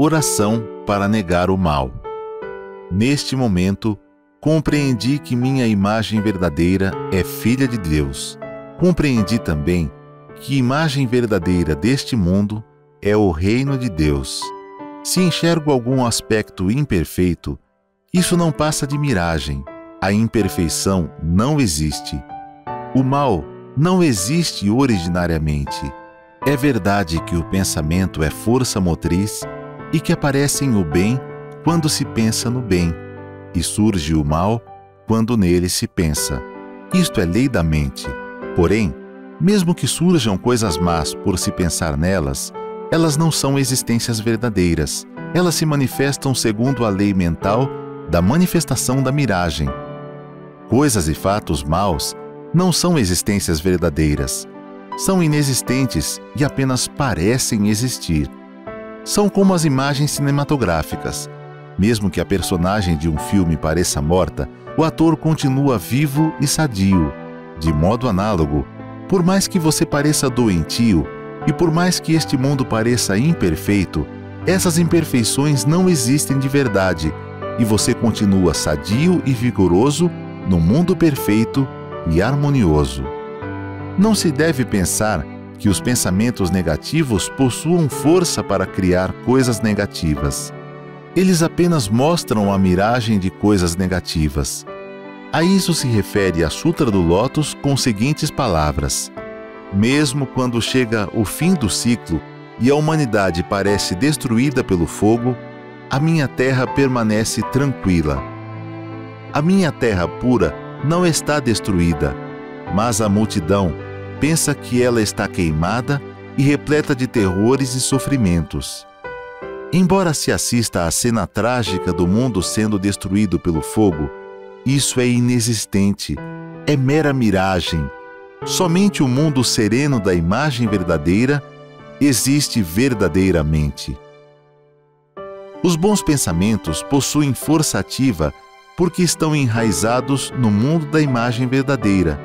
Oração para negar o mal. Neste momento, compreendi que minha imagem verdadeira é filha de Deus. Compreendi também que imagem verdadeira deste mundo é o reino de Deus. Se enxergo algum aspecto imperfeito, isso não passa de miragem. A imperfeição não existe. O mal não existe originariamente. É verdade que o pensamento é força motriz e que aparecem o bem quando se pensa no bem, e surge o mal quando nele se pensa. Isto é lei da mente. Porém, mesmo que surjam coisas más por se pensar nelas, elas não são existências verdadeiras. Elas se manifestam segundo a lei mental da manifestação da miragem. Coisas e fatos maus não são existências verdadeiras. São inexistentes e apenas parecem existir são como as imagens cinematográficas. Mesmo que a personagem de um filme pareça morta, o ator continua vivo e sadio. De modo análogo, por mais que você pareça doentio e por mais que este mundo pareça imperfeito, essas imperfeições não existem de verdade e você continua sadio e vigoroso no mundo perfeito e harmonioso. Não se deve pensar que os pensamentos negativos possuam força para criar coisas negativas. Eles apenas mostram a miragem de coisas negativas. A isso se refere a Sutra do Lótus com seguintes palavras: Mesmo quando chega o fim do ciclo e a humanidade parece destruída pelo fogo, a minha terra permanece tranquila. A minha terra pura não está destruída, mas a multidão, pensa que ela está queimada e repleta de terrores e sofrimentos. Embora se assista à cena trágica do mundo sendo destruído pelo fogo, isso é inexistente, é mera miragem. Somente o mundo sereno da imagem verdadeira existe verdadeiramente. Os bons pensamentos possuem força ativa porque estão enraizados no mundo da imagem verdadeira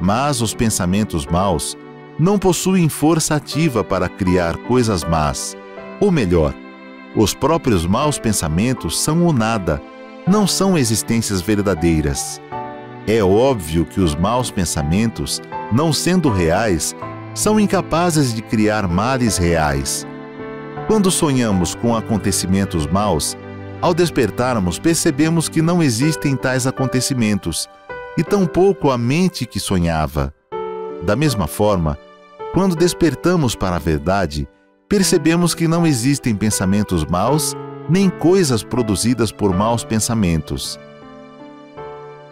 mas os pensamentos maus não possuem força ativa para criar coisas más. Ou melhor, os próprios maus pensamentos são o nada, não são existências verdadeiras. É óbvio que os maus pensamentos, não sendo reais, são incapazes de criar males reais. Quando sonhamos com acontecimentos maus, ao despertarmos percebemos que não existem tais acontecimentos e tampouco a mente que sonhava. Da mesma forma, quando despertamos para a verdade, percebemos que não existem pensamentos maus nem coisas produzidas por maus pensamentos.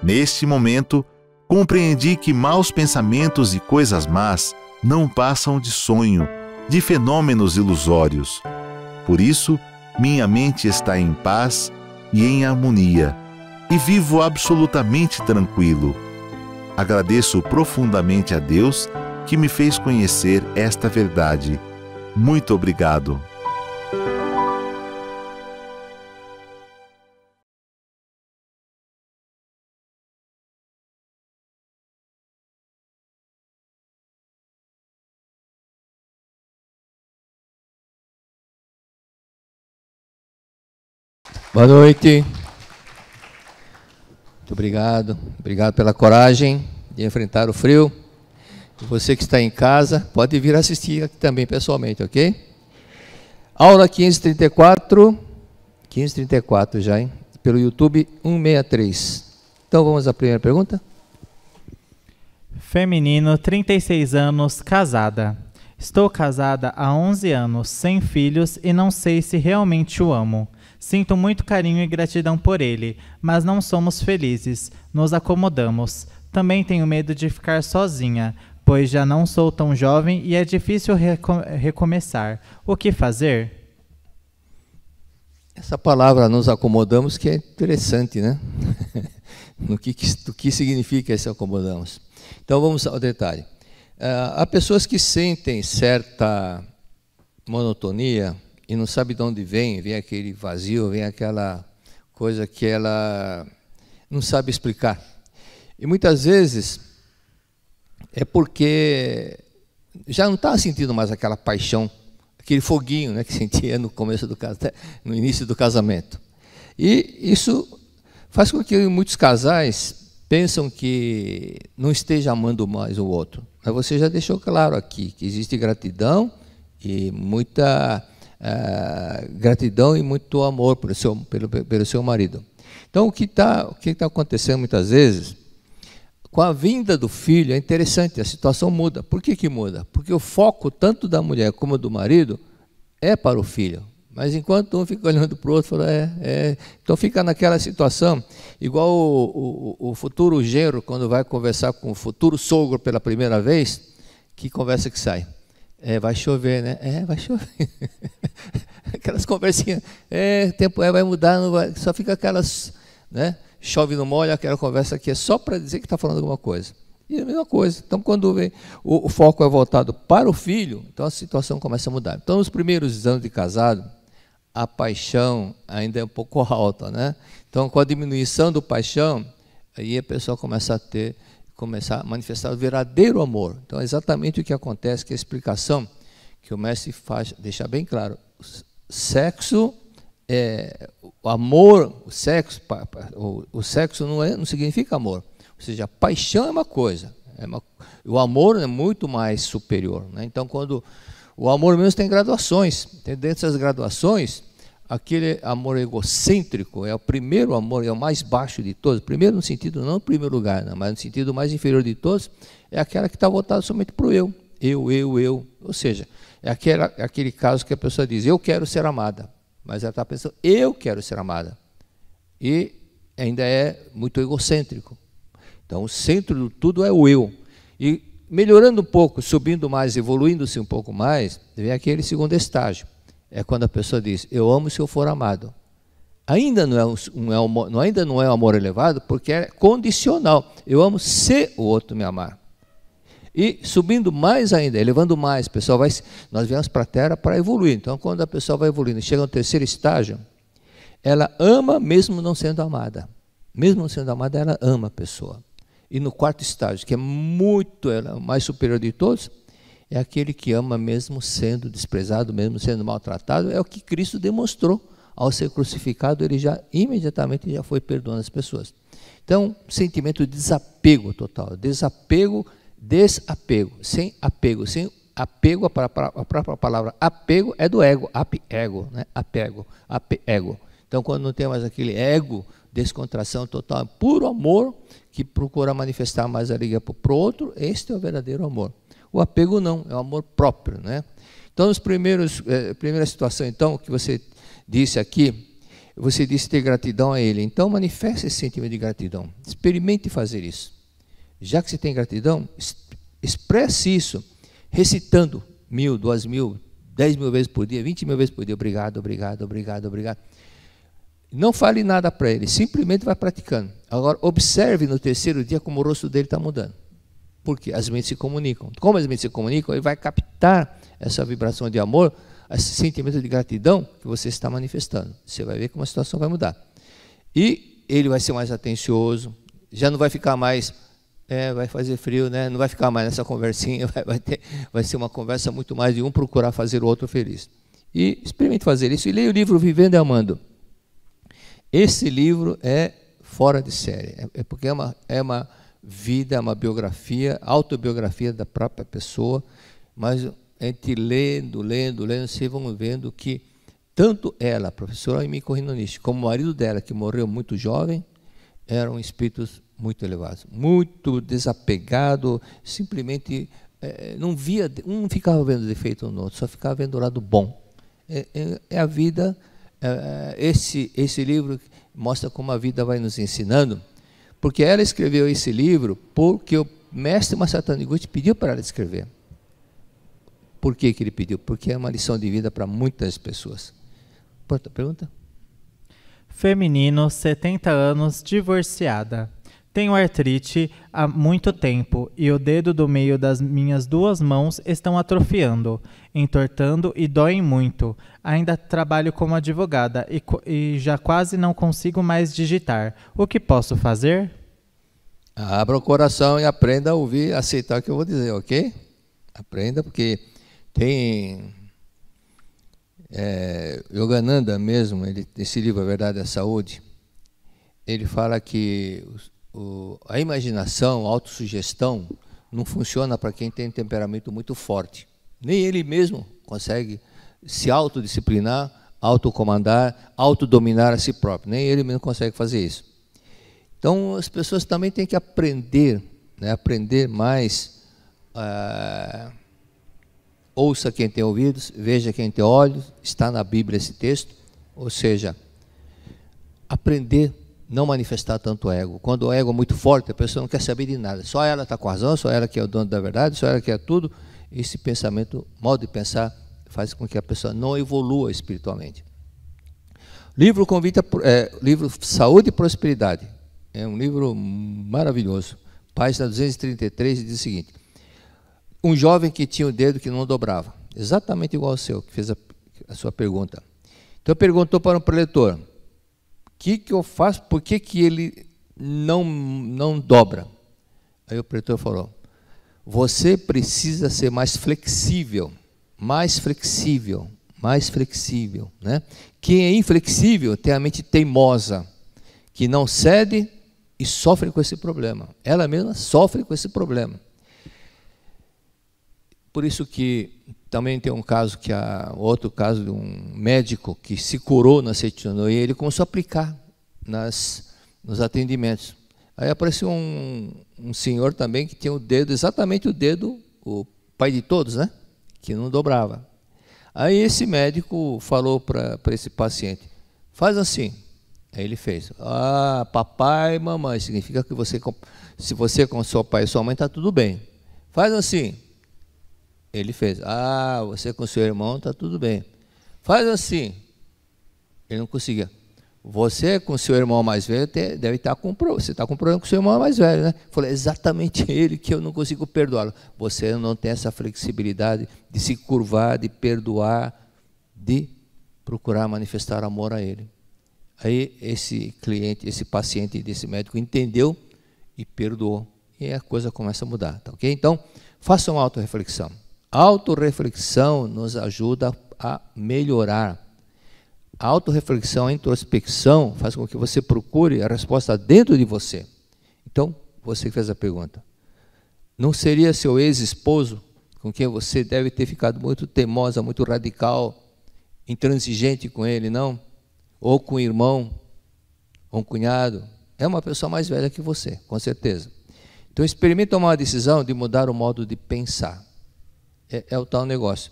Neste momento, compreendi que maus pensamentos e coisas más não passam de sonho, de fenômenos ilusórios. Por isso, minha mente está em paz e em harmonia e vivo absolutamente tranquilo. Agradeço profundamente a Deus que me fez conhecer esta verdade. Muito obrigado. Boa noite. Muito obrigado. Obrigado pela coragem de enfrentar o frio. E você que está em casa, pode vir assistir aqui também pessoalmente, ok? Aula 1534. 1534 já, hein? Pelo YouTube 163. Então vamos à primeira pergunta. Feminino, 36 anos, casada. Estou casada há 11 anos, sem filhos e não sei se realmente o amo. Sinto muito carinho e gratidão por ele, mas não somos felizes, nos acomodamos. Também tenho medo de ficar sozinha, pois já não sou tão jovem e é difícil reco recomeçar. O que fazer? Essa palavra nos acomodamos que é interessante, né? no que, do que significa esse acomodamos. Então vamos ao detalhe. Uh, há pessoas que sentem certa monotonia, e não sabe de onde vem, vem aquele vazio, vem aquela coisa que ela não sabe explicar. E muitas vezes é porque já não está sentindo mais aquela paixão, aquele foguinho né, que sentia no começo do no início do casamento. E isso faz com que muitos casais pensam que não esteja amando mais o outro. Mas você já deixou claro aqui que existe gratidão e muita ah, gratidão e muito amor pelo seu, pelo, pelo seu marido. Então, o que está tá acontecendo muitas vezes, com a vinda do filho, é interessante, a situação muda. Por que, que muda? Porque o foco, tanto da mulher como do marido, é para o filho. Mas enquanto um fica olhando para o outro, fala, é, é. então fica naquela situação, igual o, o, o futuro genro, quando vai conversar com o futuro sogro pela primeira vez, que conversa que sai? É, vai chover, né? É, vai chover. aquelas conversinhas, é, tempo é, vai mudar, vai, só fica aquelas, né, chove no molha, aquela conversa aqui é só para dizer que está falando alguma coisa. E é a mesma coisa. Então, quando vem, o, o, foco é voltado para o filho, então a situação começa a mudar. Então, nos primeiros anos de casado, a paixão ainda é um pouco alta, né? Então, com a diminuição do paixão, aí a pessoa começa a ter, começar a manifestar o verdadeiro amor. Então, é exatamente o que acontece, que é a explicação que o mestre faz, deixar bem claro sexo é, o amor, o sexo, o, o sexo não, é, não significa amor. Ou seja, a paixão é uma coisa. É uma, o amor é muito mais superior. Né? Então, quando o amor mesmo tem graduações. Tem dentro dessas graduações, aquele amor egocêntrico é o primeiro amor, é o mais baixo de todos. Primeiro no sentido, não no primeiro lugar, né? mas no sentido mais inferior de todos, é aquela que está voltada somente para o eu. Eu, eu, eu. Ou seja, é aquele, aquele caso que a pessoa diz, eu quero ser amada. Mas ela está pensando, eu quero ser amada. E ainda é muito egocêntrico. Então, o centro de tudo é o eu. E melhorando um pouco, subindo mais, evoluindo-se um pouco mais, vem aquele segundo estágio. É quando a pessoa diz, eu amo se eu for amado. Ainda não é um, um, é ainda não é um amor elevado, porque é condicional. Eu amo se o outro me amar. E subindo mais ainda, elevando mais, pessoal vai, nós viemos para a Terra para evoluir. Então, quando a pessoa vai evoluindo, chega no terceiro estágio, ela ama mesmo não sendo amada. Mesmo não sendo amada, ela ama a pessoa. E no quarto estágio, que é muito ela, é mais superior de todos, é aquele que ama mesmo sendo desprezado, mesmo sendo maltratado, é o que Cristo demonstrou ao ser crucificado, ele já imediatamente já foi perdoando as pessoas. Então, sentimento de desapego total, desapego Desapego, sem apego, sem apego, a própria palavra apego é do ego, ego, né? apego, ego. Então, quando não tem mais aquele ego, descontração total, é puro amor que procura manifestar mais alegria para o outro, este é o verdadeiro amor. O apego não, é o amor próprio. Né? Então, nos primeiros, eh, primeira situação, então, que você disse aqui, você disse ter gratidão a ele. Então, manifeste esse sentimento de gratidão. Experimente fazer isso já que você tem gratidão, expresse isso, recitando mil, duas mil, dez mil vezes por dia, vinte mil vezes por dia, obrigado, obrigado, obrigado, obrigado. Não fale nada para ele, simplesmente vai praticando. Agora, observe no terceiro dia como o rosto dele está mudando. Porque as mentes se comunicam. Como as mentes se comunicam, ele vai captar essa vibração de amor, esse sentimento de gratidão que você está manifestando. Você vai ver como a situação vai mudar. E ele vai ser mais atencioso, já não vai ficar mais é, vai fazer frio, né? Não vai ficar mais nessa conversinha, vai, vai, ter, vai ser uma conversa muito mais de um procurar fazer o outro feliz. E experimente fazer isso e leia o livro Vivendo e Amando. Esse livro é fora de série, é, é porque é uma, é uma vida, é uma biografia, autobiografia da própria pessoa, mas a gente lendo, lendo, lendo, vocês vão vendo que tanto ela, a professora Amy Corrinoniche, como o marido dela, que morreu muito jovem, eram espíritos muito elevados, muito desapegado, simplesmente é, não via, um não ficava vendo defeito no outro, só ficava vendo o lado bom. É, é, é a vida, é, é, esse, esse livro mostra como a vida vai nos ensinando, porque ela escreveu esse livro porque o mestre Masato Niguchi pediu para ela escrever. Por que, que ele pediu? Porque é uma lição de vida para muitas pessoas. Pronto, pergunta? Feminino, 70 anos, divorciada. Tenho artrite há muito tempo e o dedo do meio das minhas duas mãos estão atrofiando, entortando e doem muito. Ainda trabalho como advogada e, e já quase não consigo mais digitar. O que posso fazer? Abra o coração e aprenda a ouvir, aceitar o que eu vou dizer, ok? Aprenda, porque tem. É, Yogananda mesmo, ele, esse livro, A Verdade é a Saúde, ele fala que o, a imaginação, a autossugestão, não funciona para quem tem temperamento muito forte. Nem ele mesmo consegue se autodisciplinar, autocomandar, autodominar a si próprio. Nem ele mesmo consegue fazer isso. Então, as pessoas também têm que aprender, né, aprender mais. Ah, ouça quem tem ouvidos, veja quem tem olhos. Está na Bíblia esse texto. Ou seja, aprender não manifestar tanto ego. Quando o ego é muito forte, a pessoa não quer saber de nada. Só ela está com razão, só ela que é o dono da verdade, só ela que é tudo. Esse pensamento, modo de pensar, faz com que a pessoa não evolua espiritualmente. Livro convite, é, livro Saúde e Prosperidade. É um livro maravilhoso. Página 233 diz o seguinte: Um jovem que tinha o um dedo que não dobrava, exatamente igual ao seu, que fez a, a sua pergunta. Então perguntou para um preletor: que, que eu faço? Por que, que ele não, não dobra? Aí o pretor falou: Você precisa ser mais flexível, mais flexível, mais flexível. Né? Quem é inflexível tem a mente teimosa, que não cede e sofre com esse problema. Ela mesma sofre com esse problema. Por isso que também tem um caso que a outro caso de um médico que se curou na e ele começou a aplicar nas nos atendimentos. Aí apareceu um, um senhor também que tinha o dedo, exatamente o dedo, o pai de todos, né? Que não dobrava. Aí esse médico falou para esse paciente: faz assim. Aí ele fez: ah, papai, mamãe, significa que você, se você com seu pai e sua mãe está tudo bem. Faz assim. Ele fez. Ah, você com seu irmão está tudo bem. Faz assim. Ele não conseguia. Você com seu irmão mais velho deve estar tá com problema. Você está com problema com seu irmão mais velho, né? Falei, exatamente ele que eu não consigo perdoá-lo. Você não tem essa flexibilidade de se curvar, de perdoar, de procurar manifestar amor a ele. Aí esse cliente, esse paciente desse médico entendeu e perdoou. E a coisa começa a mudar, tá ok? Então, faça uma autorreflexão autorreflexão nos ajuda a melhorar. A autorreflexão, a introspecção, faz com que você procure a resposta dentro de você. Então, você fez a pergunta. Não seria seu ex-esposo, com quem você deve ter ficado muito teimosa, muito radical, intransigente com ele, não? Ou com o irmão, ou um cunhado. É uma pessoa mais velha que você, com certeza. Então, experimente tomar uma decisão de mudar o modo de pensar é, é o tal negócio.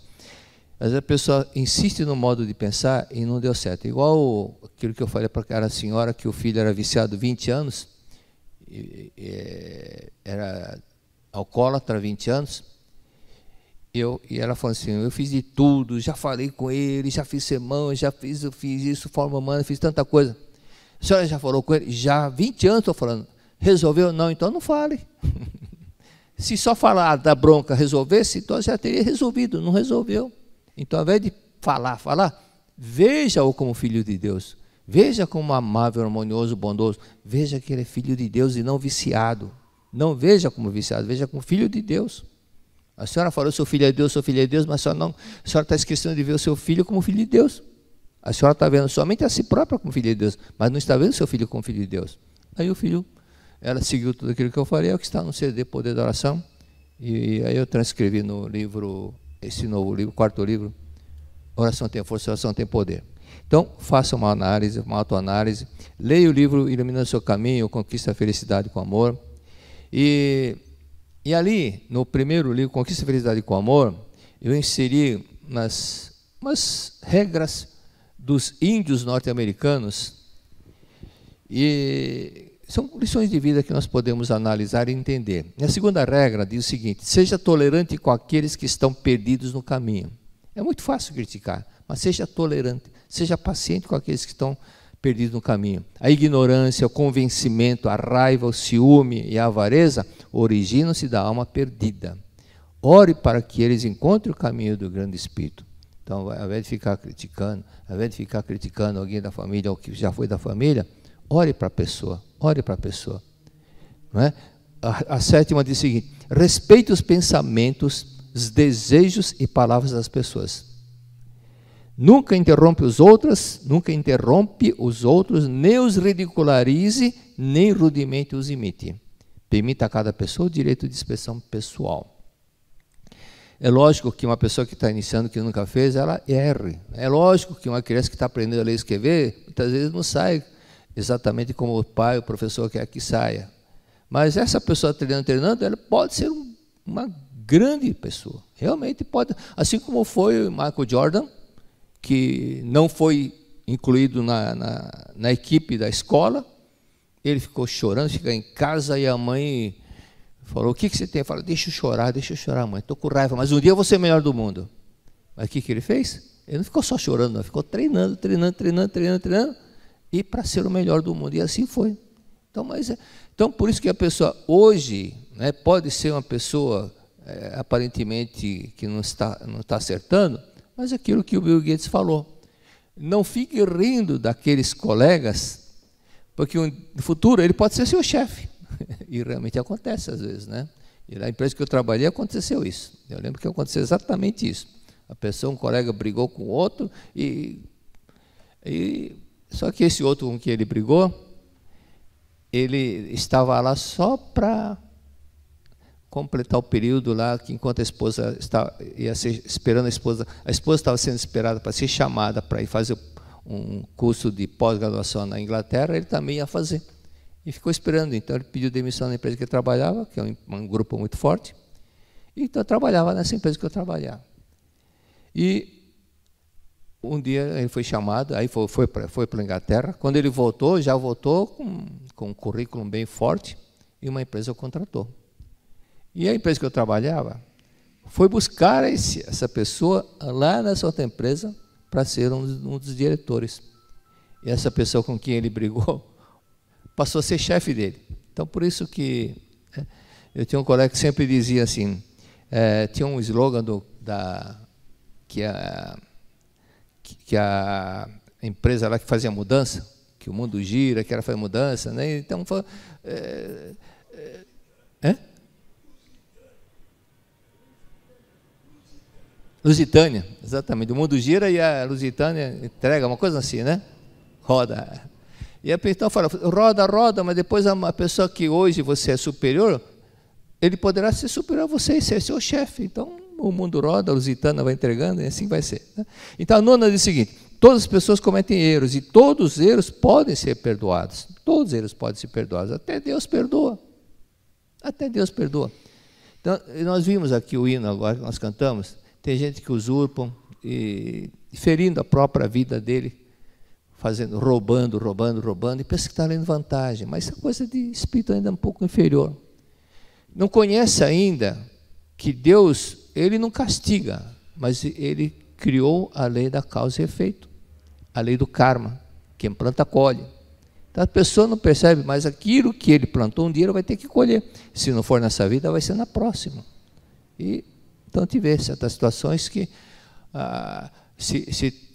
Mas a pessoa insiste no modo de pensar e não deu certo. Igual aquilo que eu falei para aquela senhora que o filho era viciado 20 anos, e, e, é, era alcoólatra 20 anos. Eu, e ela falou assim: Eu fiz de tudo, já falei com ele, já fiz sermão, já fiz, eu fiz isso, forma humana, fiz tanta coisa. A senhora já falou com ele? Já, 20 anos estou falando. Resolveu? Não, então não fale. Se só falar da bronca resolvesse, então já teria resolvido, não resolveu. Então, ao invés de falar, falar, veja-o como filho de Deus. Veja como amável, harmonioso, bondoso. Veja que ele é filho de Deus e não viciado. Não veja como viciado, veja como filho de Deus. A senhora falou, seu filho é Deus, seu filho é Deus, mas a senhora, não, a senhora está esquecendo de ver o seu filho como filho de Deus. A senhora está vendo somente a si própria como filho de Deus, mas não está vendo o seu filho como filho de Deus. Aí o filho ela seguiu tudo aquilo que eu falei, é o que está no CD Poder da Oração. E aí eu transcrevi no livro, esse novo livro, quarto livro, Oração tem força, oração tem poder. Então, faça uma análise, uma autoanálise, leia o livro Iluminando Seu Caminho, Conquista a Felicidade com Amor. E, e ali, no primeiro livro, Conquista a Felicidade com Amor, eu inseri nas umas regras dos índios norte-americanos e são lições de vida que nós podemos analisar e entender. E a segunda regra diz o seguinte: seja tolerante com aqueles que estão perdidos no caminho. É muito fácil criticar, mas seja tolerante, seja paciente com aqueles que estão perdidos no caminho. A ignorância, o convencimento, a raiva, o ciúme e a avareza originam-se da alma perdida. Ore para que eles encontrem o caminho do grande espírito. Então, ao invés de ficar criticando, ao invés de ficar criticando alguém da família ou que já foi da família, ore para a pessoa, Ore para a pessoa. Não é? a, a sétima diz o seguinte: respeite os pensamentos, os desejos e palavras das pessoas. Nunca interrompe os outros, nunca interrompe os outros, nem os ridicularize, nem rudemente os imite. Permita a cada pessoa o direito de expressão pessoal. É lógico que uma pessoa que está iniciando, que nunca fez, ela erre. É lógico que uma criança que está aprendendo a ler e escrever, muitas vezes não sai exatamente como o pai, o professor quer que saia. Mas essa pessoa treinando, treinando, ela pode ser um, uma grande pessoa. Realmente pode. Assim como foi o Michael Jordan, que não foi incluído na, na, na equipe da escola, ele ficou chorando, ficou em casa e a mãe falou: O que, que você tem? Fala: Deixa eu chorar, deixa eu chorar, mãe, estou com raiva, mas um dia eu vou ser melhor do mundo. Mas o que, que ele fez? Ele não ficou só chorando, não, ficou treinando, treinando, treinando, treinando, treinando e para ser o melhor do mundo. E assim foi. Então, mas, é, então por isso que a pessoa hoje né, pode ser uma pessoa é, aparentemente que não está, não está acertando, mas aquilo que o Bill Gates falou. Não fique rindo daqueles colegas, porque no futuro ele pode ser seu chefe. E realmente acontece às vezes, né? E na empresa que eu trabalhei aconteceu isso. Eu lembro que aconteceu exatamente isso. A pessoa, um colega brigou com outro e, e só que esse outro com que ele brigou, ele estava lá só para completar o período lá que enquanto a esposa estava, ia ser esperando a esposa, a esposa estava sendo esperada para ser chamada para ir fazer um curso de pós-graduação na Inglaterra, ele também ia fazer. E ficou esperando, então ele pediu demissão na empresa que ele trabalhava, que é um, um grupo muito forte, e então eu trabalhava nessa empresa que eu trabalhava. E um dia ele foi chamado, aí foi, foi para foi a Inglaterra. Quando ele voltou, já voltou com, com um currículo bem forte e uma empresa o contratou. E a empresa que eu trabalhava foi buscar esse, essa pessoa lá nessa outra empresa para ser um, um, dos diretores. E essa pessoa com quem ele brigou passou a ser chefe dele. Então, por isso que né, eu tinha um colega que sempre dizia assim, é, tinha um slogan do, da, que a é que a empresa lá que fazia mudança, que o mundo gira, que ela faz mudança, né? Então foi, é, é, é? Lusitânia, exatamente. O mundo gira e a Lusitânia entrega, uma coisa assim, né? Roda. E a pessoa fala, roda, roda, mas depois a pessoa que hoje você é superior, ele poderá ser superior a você e ser seu chefe. Então, o mundo roda, a Lusitana vai entregando, e assim vai ser. Né? Então a nona diz o seguinte: todas as pessoas cometem erros, e todos os erros podem ser perdoados. Todos os erros podem ser perdoados. Até Deus perdoa. Até Deus perdoa. Então, nós vimos aqui o hino agora que nós cantamos. Tem gente que usurpam e ferindo a própria vida dele, fazendo, roubando, roubando, roubando, e pensa que está lendo vantagem. Mas essa coisa de espírito ainda é um pouco inferior. Não conhece ainda que Deus ele não castiga, mas ele criou a lei da causa e efeito, a lei do karma. Quem planta, colhe. Então a pessoa não percebe, mas aquilo que ele plantou um dia ele vai ter que colher. Se não for nessa vida, vai ser na próxima. E então te vê certas situações que ah, se, se,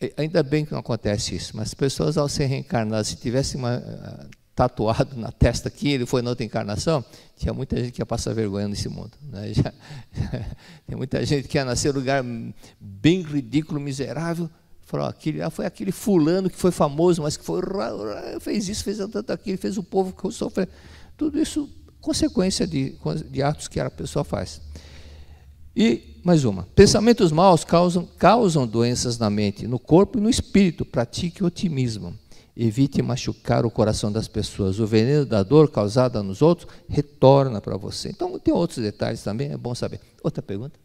eh, ainda bem que não acontece isso, mas pessoas ao se reencarnar, se tivessem uma, ah, tatuado na testa aqui, ele foi na outra encarnação, tinha muita gente que ia passar vergonha nesse mundo. Né? Já, tem muita gente que ia nascer em lugar bem ridículo, miserável. Falou, aquele, foi aquele fulano que foi famoso, mas que foi, fez isso, fez tanto aquilo, fez o povo que sofreu. Tudo isso consequência de, de atos que a pessoa faz. E mais uma. Pensamentos maus causam, causam doenças na mente, no corpo e no espírito. Pratique otimismo. Evite machucar o coração das pessoas. O veneno da dor causada nos outros retorna para você. Então, tem outros detalhes também, é bom saber. Outra pergunta?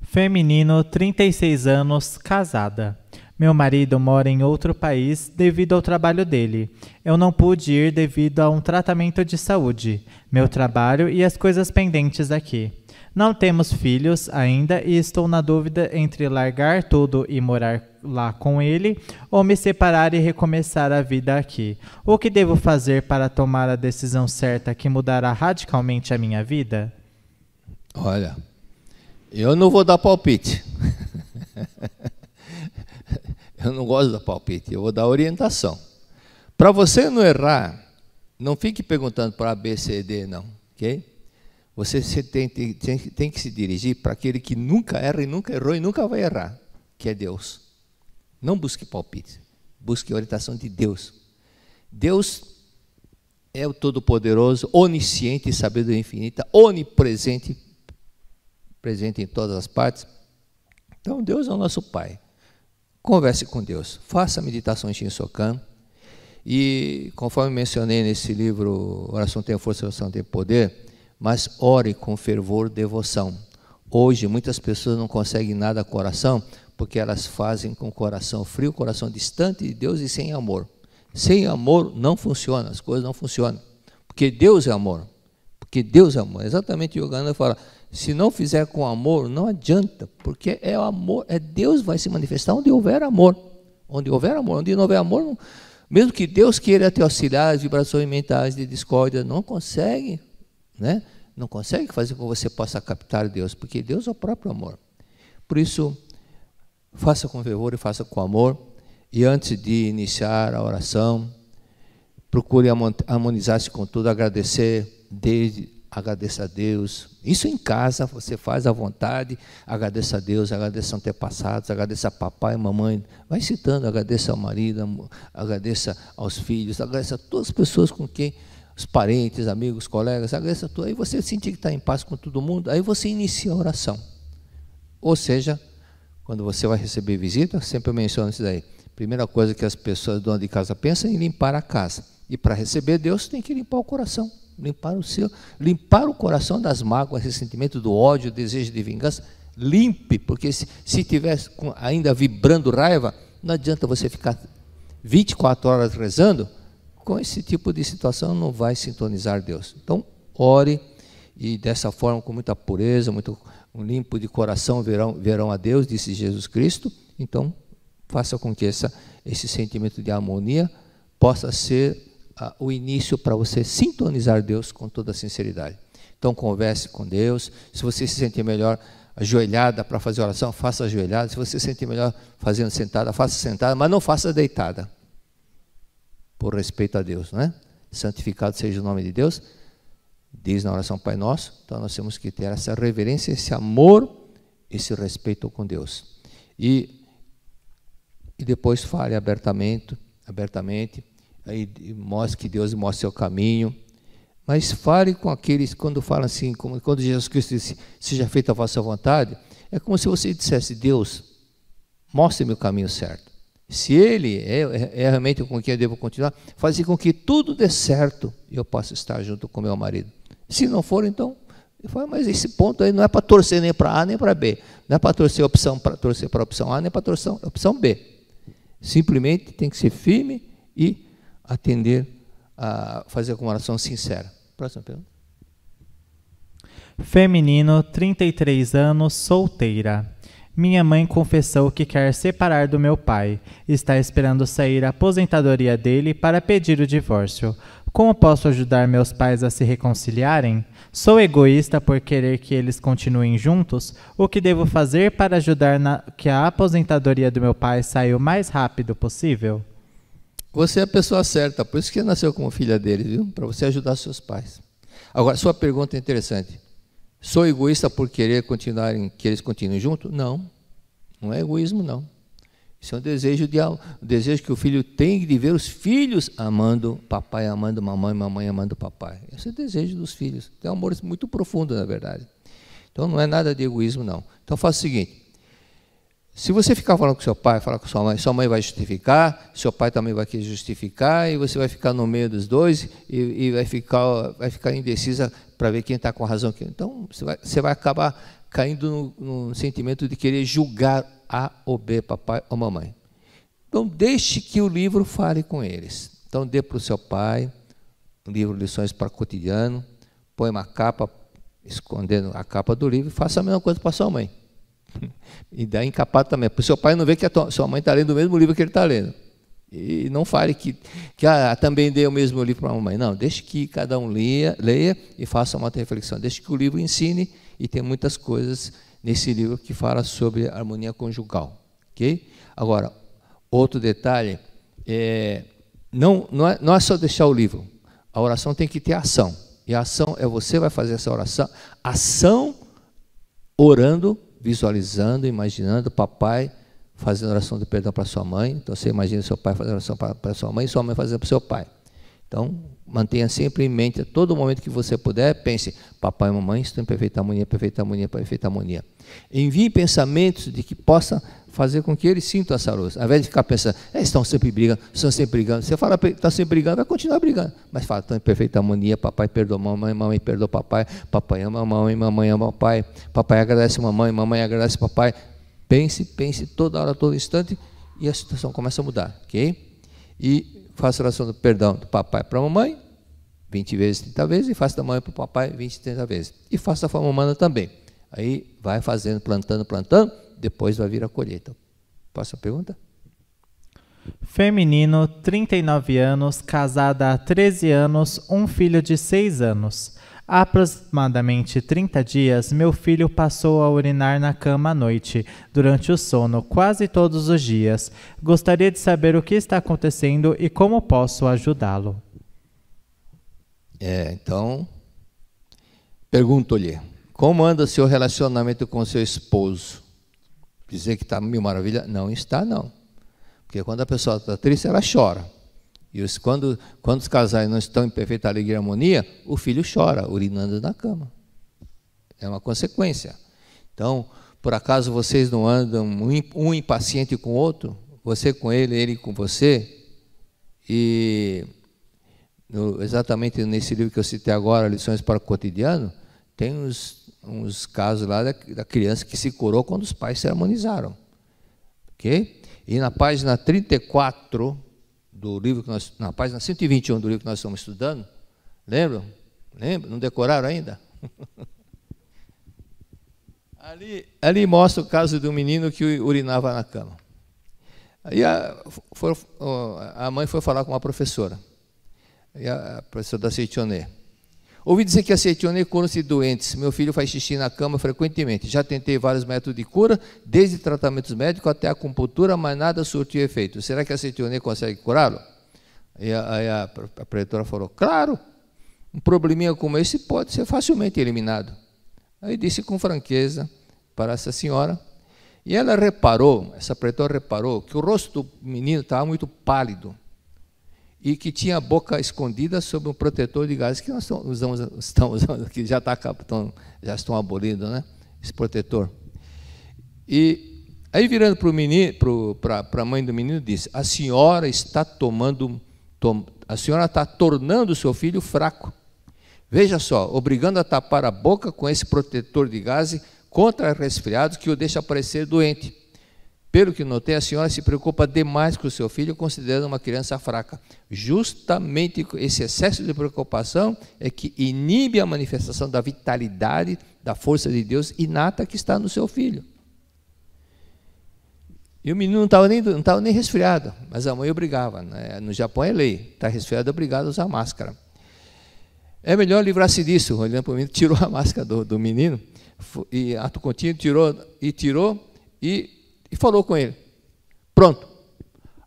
Feminino, 36 anos, casada. Meu marido mora em outro país devido ao trabalho dele. Eu não pude ir devido a um tratamento de saúde, meu trabalho e as coisas pendentes aqui. Não temos filhos ainda e estou na dúvida entre largar tudo e morar lá com ele, ou me separar e recomeçar a vida aqui? O que devo fazer para tomar a decisão certa que mudará radicalmente a minha vida? Olha, eu não vou dar palpite. eu não gosto da palpite, eu vou dar orientação. Para você não errar, não fique perguntando para A, B, C, D, não, ok? Você tem, tem, tem, tem que se dirigir para aquele que nunca erra e nunca errou e nunca vai errar, que é Deus. Não busque palpite, busque orientação de Deus. Deus é o Todo-Poderoso, onisciente, sabedoria infinita, onipresente, presente em todas as partes. Então, Deus é o nosso Pai. Converse com Deus, faça meditações de Sokan. E, conforme mencionei nesse livro, Oração tem Força, Oração tem Poder, mas ore com fervor, devoção. Hoje, muitas pessoas não conseguem nada com oração porque elas fazem com o coração frio, coração distante de Deus e sem amor. Sem amor não funciona, as coisas não funcionam. Porque Deus é amor. Porque Deus é amor. Exatamente o Yogananda fala: se não fizer com amor, não adianta, porque é amor, é Deus vai se manifestar onde houver amor. Onde houver amor, onde não houver amor, não, mesmo que Deus queira te auxiliar as vibrações mentais de discórdia, não consegue, né? Não consegue fazer com que você possa captar Deus, porque Deus é o próprio amor. Por isso, Faça com fervor e faça com amor. E antes de iniciar a oração, procure harmonizar-se com tudo, agradecer desde agradeça a Deus. Isso em casa você faz à vontade, agradeça a Deus, agradeça antepassados, agradeça a papai, mamãe, vai citando, agradeça ao marido, agradeça aos filhos, agradeça a todas as pessoas com quem, os parentes, amigos, colegas, agradeça a tudo. Aí você sentir que está em paz com todo mundo, aí você inicia a oração. Ou seja, quando você vai receber visita, sempre eu menciono isso daí. Primeira coisa que as pessoas donas de casa pensam é em limpar a casa. E para receber Deus, tem que limpar o coração, limpar o seu, limpar o coração das mágoas, ressentimento, do ódio, desejo de vingança. Limpe, porque se, se tiver ainda vibrando raiva, não adianta você ficar 24 horas rezando, com esse tipo de situação não vai sintonizar Deus. Então, ore e dessa forma, com muita pureza, muito, um limpo de coração verão, verão a Deus, disse Jesus Cristo. Então, faça com que essa, esse sentimento de harmonia possa ser ah, o início para você sintonizar Deus com toda a sinceridade. Então, converse com Deus. Se você se sentir melhor ajoelhada para fazer oração, faça ajoelhada. Se você se sentir melhor fazendo sentada, faça sentada, mas não faça deitada. Por respeito a Deus, né? Santificado seja o nome de Deus diz na oração Pai Nosso, então nós temos que ter essa reverência, esse amor, esse respeito com Deus. E, e depois fale abertamente, abertamente, aí mostre que Deus mostre seu caminho, mas fale com aqueles, quando falam assim, como, quando Jesus Cristo disse, seja feita a vossa vontade, é como se você dissesse, Deus, mostre-me o caminho certo. Se Ele é, é, é realmente com quem eu devo continuar, faça com que tudo dê certo e eu possa estar junto com meu marido. Se não for, então, falo, mas esse ponto aí não é para torcer nem para A nem para B. Não é para torcer opção para torcer para a opção A nem para torcer a opção B. Simplesmente tem que ser firme e atender a fazer com oração sincera. Próxima pergunta. Feminino, 33 anos, solteira. Minha mãe confessou que quer separar do meu pai. Está esperando sair a aposentadoria dele para pedir o divórcio. Como posso ajudar meus pais a se reconciliarem? Sou egoísta por querer que eles continuem juntos? O que devo fazer para ajudar na... que a aposentadoria do meu pai saia o mais rápido possível? Você é a pessoa certa, por isso que nasceu como filha dele, viu? Para você ajudar seus pais. Agora, sua pergunta é interessante. Sou egoísta por querer que eles continuem juntos? Não. Não é egoísmo, não. Isso é um desejo, de, um desejo que o filho tem de ver os filhos amando papai, amando mamãe, mamãe amando papai. Esse é o desejo dos filhos. É um amor muito profundo, na verdade. Então não é nada de egoísmo, não. Então faça o seguinte: se você ficar falando com seu pai, falar com sua mãe, sua mãe vai justificar, seu pai também vai querer justificar, e você vai ficar no meio dos dois e, e vai, ficar, vai ficar indecisa para ver quem está com razão. Então, você vai, você vai acabar caindo no, no, sentimento de querer julgar a ou B, papai ou mamãe. Então, deixe que o livro fale com eles. Então, dê para o seu pai um livro Lições para Cotidiano, põe uma capa, escondendo a capa do livro, e faça a mesma coisa para sua mãe. e dá encapado também, para o seu pai não ver que a tua, sua mãe está lendo o mesmo livro que ele está lendo. E não fale que, que ah, também dê o mesmo livro para a mamãe. Não, deixe que cada um leia, leia e faça uma reflexão. Deixe que o livro ensine e tem muitas coisas nesse livro que fala sobre harmonia conjugal, ok? Agora, outro detalhe é não não é, não é só deixar o livro. A oração tem que ter ação. E a ação é você vai fazer essa oração, ação orando, visualizando, imaginando papai fazendo oração de perdão para sua mãe. Então você imagina seu pai fazendo oração para sua mãe e sua mãe fazendo para seu pai. Então, mantenha sempre em mente, a todo momento que você puder, pense: papai e mamãe estão em perfeita harmonia, perfeita harmonia, perfeita harmonia. Envie pensamentos de que possa fazer com que eles sintam essa luz. Ao invés de ficar pensando, eles é, estão sempre brigando, estão sempre brigando. Você fala, está sempre brigando, vai continuar brigando. Mas fala, estão em perfeita harmonia, papai perdoa mamãe, mamãe perdoa papai, papai ama mamãe, mamãe ama papai, papai agradece mamãe, mamãe agradece papai. Pense, pense toda hora, todo instante, e a situação começa a mudar, ok? E faço oração do perdão do papai para a mamãe, 20 vezes, 30 vezes, e faço da mãe para o papai 20, 30 vezes. E faço da forma humana também. Aí vai fazendo, plantando, plantando, depois vai vir a colheita. Posso a pergunta? Feminino, 39 anos, casada há 13 anos, um filho de 6 anos. Há aproximadamente 30 dias, meu filho passou a urinar na cama à noite, durante o sono, quase todos os dias. Gostaria de saber o que está acontecendo e como posso ajudá-lo. É, então, pergunto-lhe: como anda seu relacionamento com seu esposo? Dizer que está mil maravilha? Não está, não. Porque quando a pessoa está triste, ela chora. E os, quando, quando os casais não estão em perfeita alegria e harmonia, o filho chora, urinando na cama. É uma consequência. Então, por acaso vocês não andam um impaciente com o outro? Você com ele, ele com você? E no, exatamente nesse livro que eu citei agora, Lições para o Cotidiano, tem uns, uns casos lá da, da criança que se curou quando os pais se harmonizaram. Ok? E na página 34 do livro que nós. Na página 121 do livro que nós estamos estudando. Lembram? Lembram? Não decoraram ainda? ali, ali mostra o caso de um menino que urinava na cama. Aí a, a mãe foi falar com uma professora. E a professora da Citionet. Ouvi dizer que a cetione cura-se doentes. Meu filho faz xixi na cama frequentemente. Já tentei vários métodos de cura, desde tratamentos médicos até acupuntura, mas nada surtiu efeito. Será que a cetione consegue curá-lo? E a, a, a pretora falou: Claro, um probleminha como esse pode ser facilmente eliminado. Aí disse com franqueza para essa senhora. E ela reparou, essa pretora reparou, que o rosto do menino estava muito pálido e que tinha a boca escondida sob um protetor de gás que nós usamos, estamos usando já, tá, já estão abolindo, né? Esse protetor. E aí virando para a mãe do menino, disse, a senhora está tomando, tom, a senhora está tornando o seu filho fraco. Veja só, obrigando a tapar a boca com esse protetor de gás contra resfriados que o deixa parecer doente. Pelo que notei, a senhora se preocupa demais com o seu filho, considerando uma criança fraca. Justamente esse excesso de preocupação é que inibe a manifestação da vitalidade, da força de Deus inata que está no seu filho. E o menino não estava nem, nem resfriado, mas a mãe obrigava. Né? No Japão é lei, está resfriado é obrigado a usar máscara. É melhor livrar-se disso. Olhando para mim, tirou a máscara do, do menino, e ato contínuo, tirou e tirou, e e falou com ele. Pronto.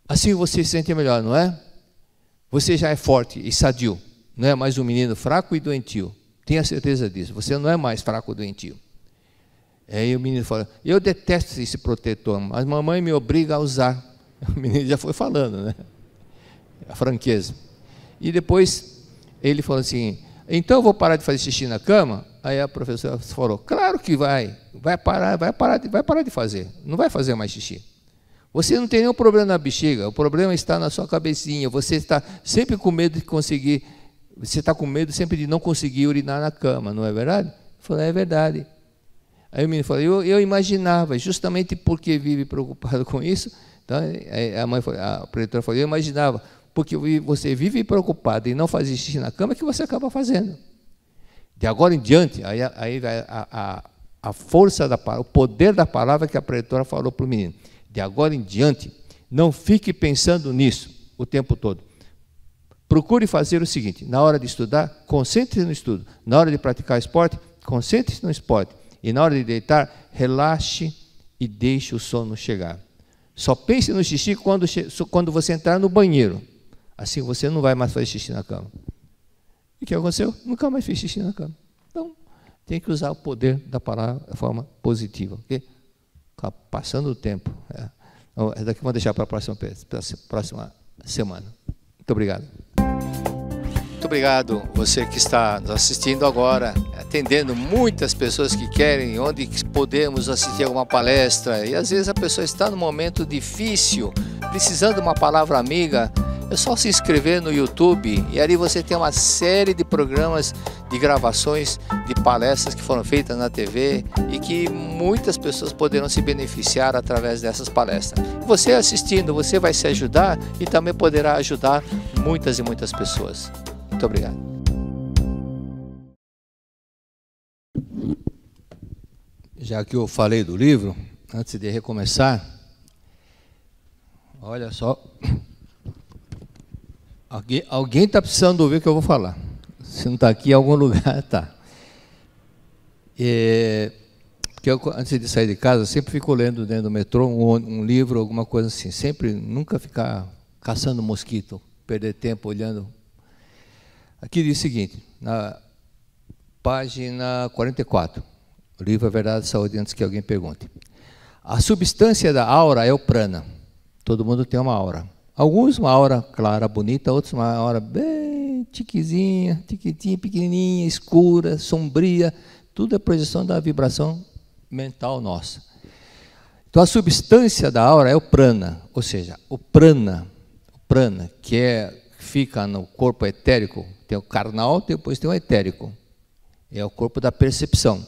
Assim você se sente melhor, não é? Você já é forte e sadio, não é mais um menino fraco e doentio. Tenha certeza disso. Você não é mais fraco ou doentio. Aí é, o menino fala: Eu detesto esse protetor, mas mamãe me obriga a usar. O menino já foi falando, né? A franqueza. E depois ele falou assim: Então eu vou parar de fazer xixi na cama? Aí a professora falou: Claro que vai vai parar, vai parar, de, vai parar de fazer. Não vai fazer mais xixi. Você não tem nenhum problema na bexiga, o problema está na sua cabecinha. Você está sempre com medo de conseguir, você está com medo sempre de não conseguir urinar na cama, não é verdade? Eu falei, é verdade. Aí o menino falou, eu, eu imaginava, justamente porque vive preocupado com isso. Então, a mãe falou, a preletora falou, eu imaginava, porque você vive preocupado e não faz xixi na cama, que você acaba fazendo. De agora em diante, aí, aí a, a a força da palavra, o poder da palavra que a pretora falou para o menino. De agora em diante, não fique pensando nisso o tempo todo. Procure fazer o seguinte: na hora de estudar, concentre-se no estudo. Na hora de praticar esporte, concentre-se no esporte. E na hora de deitar, relaxe e deixe o sono chegar. Só pense no xixi quando, quando você entrar no banheiro. Assim você não vai mais fazer xixi na cama. E o que aconteceu? Nunca mais fiz xixi na cama. Tem que usar o poder da palavra de forma positiva, ok? Tá passando o tempo. É. Então, daqui então, vamos deixar para a próxima, para a próxima semana. Muito obrigado. Muito obrigado você que está nos assistindo agora, atendendo muitas pessoas que querem, onde podemos assistir alguma palestra. E às vezes a pessoa está num momento difícil, precisando de uma palavra amiga é só se inscrever no YouTube e ali você tem uma série de programas de gravações de palestras que foram feitas na TV e que muitas pessoas poderão se beneficiar através dessas palestras. Você assistindo, você vai se ajudar e também poderá ajudar muitas e muitas pessoas. Muito obrigado. Já que eu falei do livro, antes de recomeçar, olha só Alguém está precisando ouvir o que eu vou falar. Se não está aqui, em algum lugar está. É, porque eu, antes de sair de casa, sempre fico lendo dentro do metrô um, um, livro, alguma coisa assim. Sempre, nunca ficar caçando mosquito, perder tempo olhando. Aqui diz o seguinte, na página 44, o livro A Verdade e Saúde, antes que alguém pergunte. A substância da aura é o prana. Todo mundo tem uma aura. Alguns uma hora clara, bonita, outros uma hora bem tiquezinha, tiquitinha, pequenininha, escura, sombria. Tudo é projeção da vibração mental nossa. Então a substância da aura é o prana, ou seja, o prana, o prana que é fica no corpo etérico, tem o carnal, depois tem o etérico. É o corpo da percepção.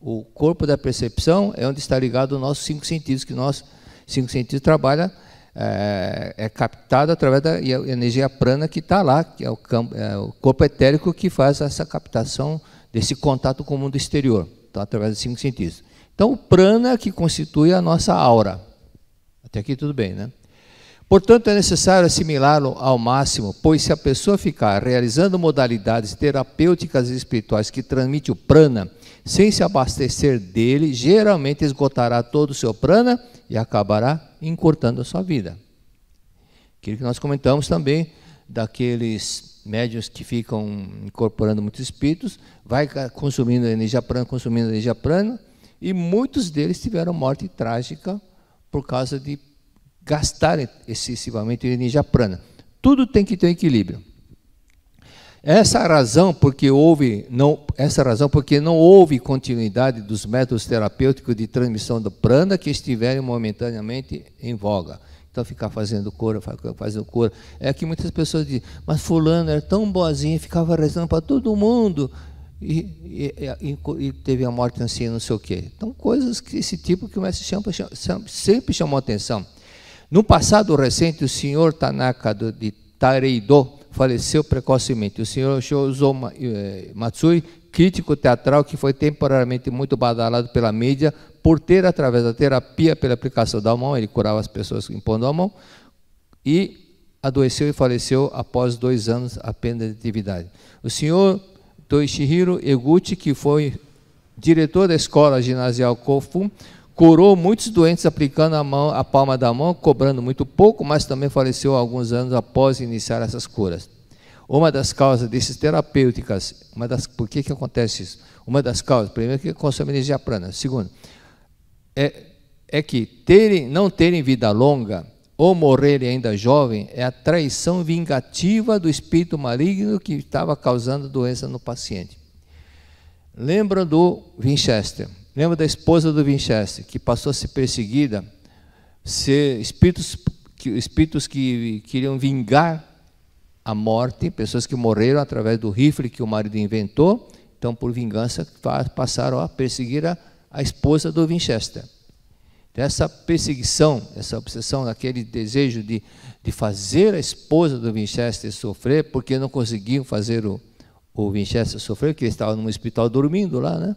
O corpo da percepção é onde está ligado os nossos cinco sentidos que nós cinco sentidos trabalha é, é captado através da energia prana que está lá, que é o, campo, é o, corpo etérico que faz essa captação desse contato com o mundo exterior, então, através dos cinco sentidos. Então, o prana é que constitui a nossa aura. Até aqui tudo bem, né? Portanto, é necessário assimilá-lo ao máximo, pois se a pessoa ficar realizando modalidades terapêuticas e espirituais que transmite o prana, sem se abastecer dele, geralmente esgotará todo o seu prana e acabará encurtando a sua vida. Aquilo que nós comentamos também daqueles médios que ficam incorporando muitos espíritos, vai consumindo energia prana, consumindo energia prana, e muitos deles tiveram morte trágica por causa de gastar excessivamente energia prana. Tudo tem que ter um equilíbrio. Essa razão porque houve não, essa razão porque não houve continuidade dos métodos terapêuticos de transmissão do prana que estiverem momentaneamente em voga. Então ficar fazendo cura, fazendo cura. É que muitas pessoas dizem, mas fulano era é tão boazinho, ficava rezando para todo mundo e, e, e, e, teve a morte assim, não sei o quê. Então coisas que esse tipo que o mestre Champa sempre chamou atenção. No passado recente, o senhor Tanaka de Tareido faleceu precocemente. O senhor Shozo eh, Matsui, crítico teatral que foi temporariamente muito badalado pela mídia por ter, através da terapia pela aplicação da mão, ele curava as pessoas impondo a mão, e adoeceu e faleceu após dois anos apenas de atividade. O senhor Toishihiro Eguchi, que foi diretor da escola ginasial Kofun, Curou muitos doentes aplicando a, mão, a palma da mão, cobrando muito pouco, mas também faleceu alguns anos após iniciar essas curas. Uma das causas desses terapêuticas, uma das, por que, que acontece isso? Uma das causas, primeiro, que consome energia prana. Segundo, é, é que terem, não terem vida longa ou morrerem ainda jovem é a traição vingativa do espírito maligno que estava causando doença no paciente. Lembra do Winchester? Lembra da esposa do Winchester, que passou a ser perseguida, ser espíritos, espíritos que queriam vingar a morte, pessoas que morreram através do rifle que o marido inventou, então por vingança passaram a perseguir a, a esposa do Winchester. Então, essa perseguição, essa obsessão, aquele desejo de, de fazer a esposa do Winchester sofrer, porque não conseguiam fazer o, o Winchester sofrer, porque ele estava num hospital dormindo lá, né?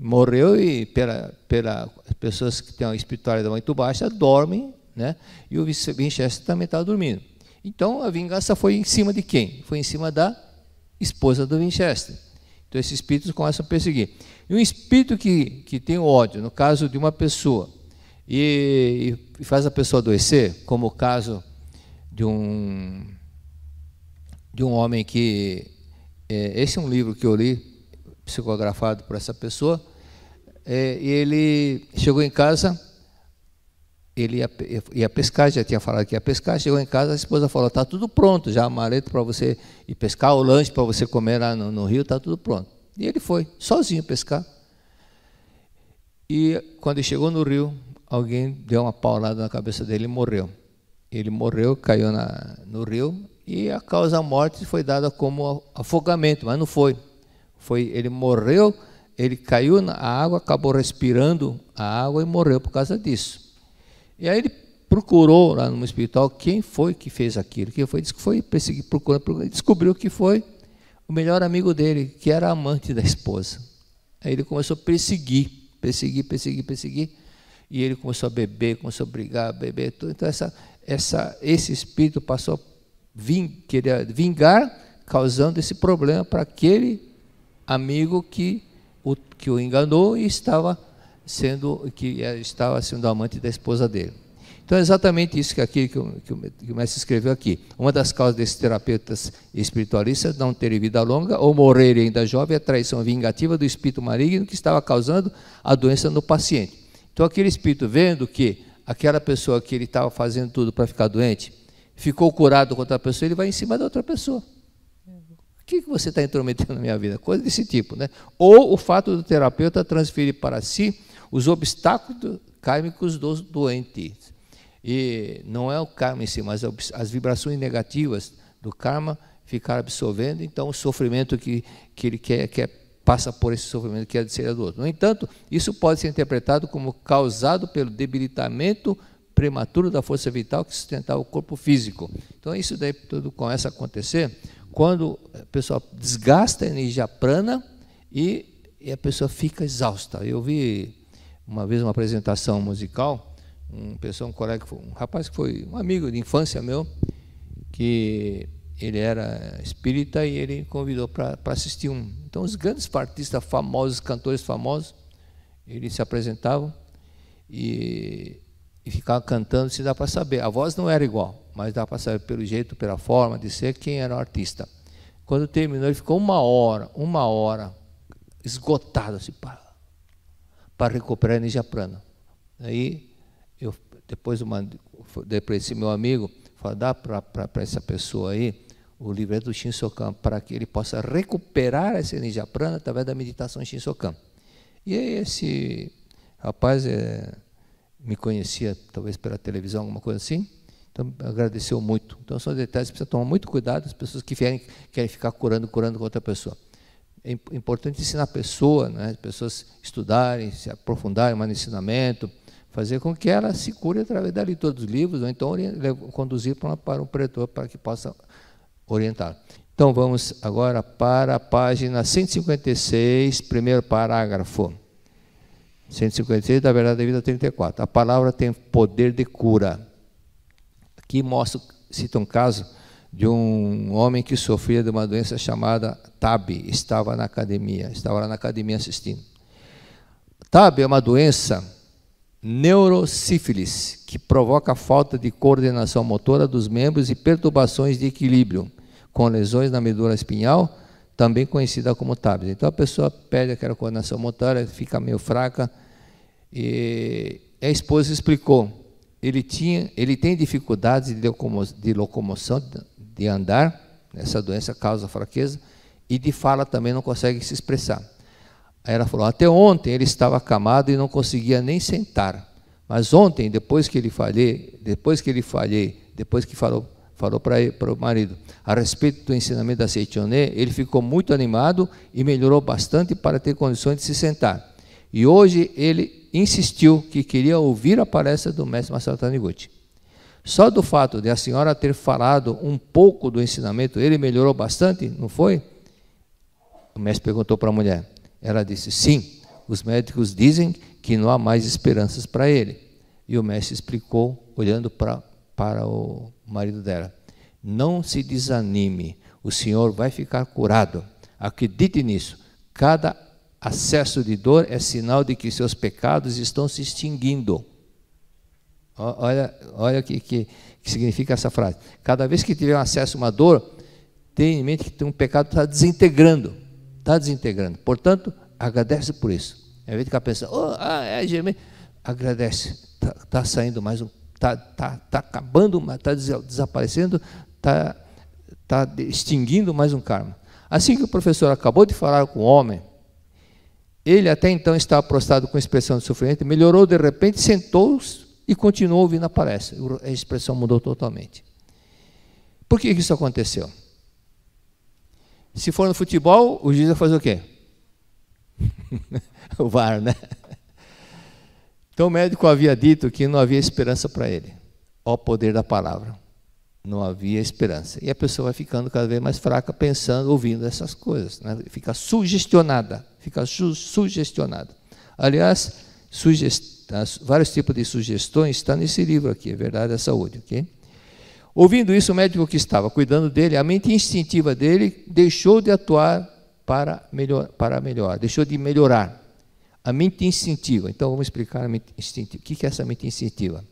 Morreu e, pela, pela pessoas que têm uma espiritualidade muito baixa, dormem, né? e o Winchester também estava tá dormindo. Então, a vingança foi em cima de quem? Foi em cima da esposa do Winchester. Então, esses espíritos começam a perseguir. E um espírito que, que tem ódio, no caso de uma pessoa, e, e faz a pessoa adoecer, como o caso de um, de um homem que. É, esse é um livro que eu li psicografado por essa pessoa. É, e ele chegou em casa, ele ia, ia pescar, já tinha falado que ia pescar, chegou em casa, a esposa falou, está tudo pronto, já a maleta para você ir pescar, o lanche para você comer lá no, no rio, está tudo pronto. E ele foi, sozinho pescar. E quando ele chegou no rio, alguém deu uma paulada na cabeça dele e morreu. Ele morreu, caiu na, no rio, e a causa da morte foi dada como afogamento, mas não foi. Foi, ele morreu, ele caiu na água, acabou respirando a água e morreu por causa disso. E aí ele procurou lá no hospital quem foi que fez aquilo. Quem foi? Disse que foi perseguir, procurou, procurou, descobriu que foi o melhor amigo dele, que era amante da esposa. Aí ele começou a perseguir, perseguir, perseguir, perseguir. E ele começou a beber, começou a brigar, a beber tudo. Então essa, essa, esse espírito passou a ving, querer vingar, causando esse problema para aquele amigo que o, que o enganou e estava sendo que é, estava sendo amante da esposa dele. Então é exatamente isso que aqui que o, que, o, que o mestre escreveu aqui. Uma das causas desses terapeutas espiritualistas não terem vida longa ou morrerem ainda jovem é a traição vingativa do espírito maligno que estava causando a doença no paciente. Então aquele espírito vendo que aquela pessoa que ele estava fazendo tudo para ficar doente ficou curado com outra pessoa, ele vai em cima da outra pessoa que, que você está intrometendo na minha vida? Coisa desse tipo, né? Ou o fato do terapeuta transferir para si os obstáculos kármicos dos doentes. E não é o karma em si, mas as vibrações negativas do karma ficar absorvendo, então o sofrimento que, que ele quer, quer passa por esse sofrimento que é de ser do outro. No entanto, isso pode ser interpretado como causado pelo debilitamento prematuro da força vital que sustentava o corpo físico. Então isso daí tudo começa a acontecer quando a pessoa desgasta a energia prana e, e a pessoa fica exausta. Eu vi uma vez uma apresentação musical, um pessoal, um colega, um rapaz que foi um amigo de infância meu, que ele era espírita e ele convidou para assistir um. Então os grandes artistas famosos, cantores famosos, eles se apresentavam e e ficar cantando, se dá para saber. A voz não era igual, mas dá para saber pelo jeito, pela forma de ser, quem era o artista. Quando terminou, ele ficou uma hora, uma hora, esgotado, assim, para, para recuperar a energia prana. Aí, eu, depois eu mandei, dei para esse meu amigo, falei, dá para essa pessoa aí o livreto do Shinsokan, para que ele possa recuperar essa energia prana através da meditação Shinsokan. E aí, esse rapaz... É, me conhecia, talvez pela televisão, alguma coisa assim. Então, agradeceu muito. Então, são detalhes que precisa tomar muito cuidado, as pessoas que vierem, querem ficar curando, curando com outra pessoa. É importante ensinar a pessoa, né? as pessoas estudarem, se aprofundarem mais no ensinamento, fazer com que ela se cure através da leitura dos livros, ou então conduzir para, uma, para um pretor para que possa orientar. Então, vamos agora para a página 156, primeiro parágrafo. 156 da Verdade da Vida 34. A palavra tem poder de cura. Aqui mostro cita um caso de um homem que sofria de uma doença chamada TAB, estava na academia, estava lá na academia assistindo. TAB é uma doença neurosífilis, que provoca falta de coordenação motora dos membros e perturbações de equilíbrio, com lesões na medula espinhal, também conhecida como TAB. Então a pessoa perde aquela coordenação motora, fica meio fraca, e a esposa explicou: ele, tinha, ele tem dificuldades de, locomo de locomoção, de andar, essa doença causa fraqueza, e de fala também não consegue se expressar. Aí ela falou: até ontem ele estava acamado e não conseguia nem sentar. Mas ontem, depois que ele falhei, depois que ele falhei, depois que falou falou para o marido a respeito do ensinamento da Seitonê, ele ficou muito animado e melhorou bastante para ter condições de se sentar. E hoje ele insistiu que queria ouvir a palestra do mestre Marcelo Taniguchi. Só do fato de a senhora ter falado um pouco do ensinamento, ele melhorou bastante, não foi? O mestre perguntou para a mulher. Ela disse: Sim, os médicos dizem que não há mais esperanças para ele. E o mestre explicou, olhando pra, para o marido dela: Não se desanime, o senhor vai ficar curado. Acredite nisso. Cada acesso de dor é sinal de que seus pecados estão se extinguindo. Olha, olha o que, que, que, significa essa frase. Cada vez que tiver um acesso a uma dor, tenha em mente que tem um pecado está desintegrando. Está desintegrando. Portanto, agradece por isso. a vez de ficar pensando, oh, ah, é gemer, agradece. Está tá saindo mais um. Está tá, tá acabando, está desaparecendo, está tá extinguindo mais um karma. Assim que o professor acabou de falar com o homem, ele até então estava prostrado com expressão de sofrimento, melhorou de repente, sentou-se e continuou ouvindo a palestra. A expressão mudou totalmente. Por que isso aconteceu? Se for no futebol, o juiz vai fazer o quê? o VAR, né? Então o médico havia dito que não havia esperança para ele. Ó poder da palavra não havia esperança. E a pessoa vai ficando cada vez mais fraca, pensando, ouvindo essas coisas. Né? Fica sugestionada, fica su sugestionada. Aliás, sugest... vários tipos de sugestões estão nesse livro aqui, é Verdade da Saúde. Okay? Ouvindo isso, o médico que estava cuidando dele, a mente instintiva dele deixou de atuar para, melhor, para melhor, deixou de melhorar. A mente instintiva. Então, vamos explicar a mente instintiva. O que é essa mente instintiva?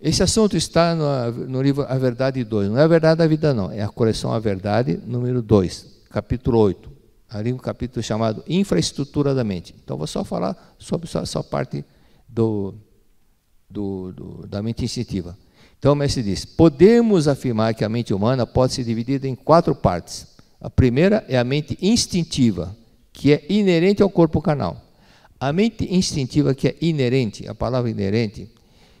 Esse assunto está no, no, livro A Verdade 2. Não é a verdade da vida, não. É a coleção A Verdade, número 2, capítulo 8. Ali um capítulo chamado Infraestrutura da Mente. Então, vou só falar sobre só, só parte do, do, do, da mente instintiva. Então, o mestre diz, podemos afirmar que a mente humana pode ser dividida em quatro partes. A primeira é a mente instintiva, que é inerente ao corpo canal. A mente instintiva, que é inerente, a palavra inerente,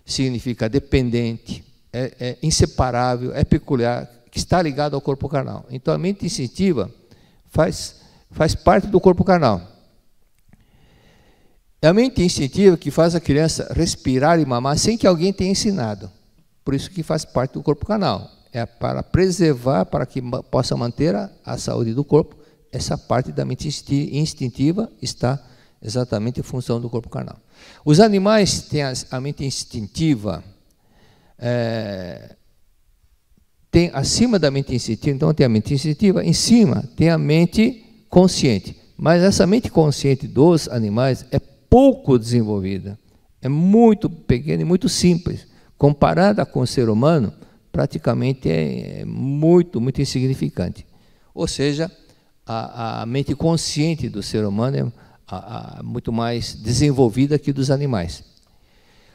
significa dependente, é, é inseparável, é peculiar, que está ligado ao corpo carnal. Então a mente instintiva faz, faz parte do corpo carnal. É a mente instintiva que faz a criança respirar e mamar sem que alguém tenha ensinado. Por isso que faz parte do corpo canal. É para preservar, para que possa manter a, a saúde do corpo, essa parte da mente instintiva está exatamente em função do corpo canal. Os animais têm a mente instintiva, é, tem acima da mente instintiva, então tem a mente instintiva, em cima tem a mente consciente. Mas essa mente consciente dos animais é pouco desenvolvida, é muito pequena e muito simples. Comparada com o ser humano, praticamente é, é muito, muito insignificante. Ou seja, a, a mente consciente do ser humano é a, a, muito mais desenvolvida que dos animais.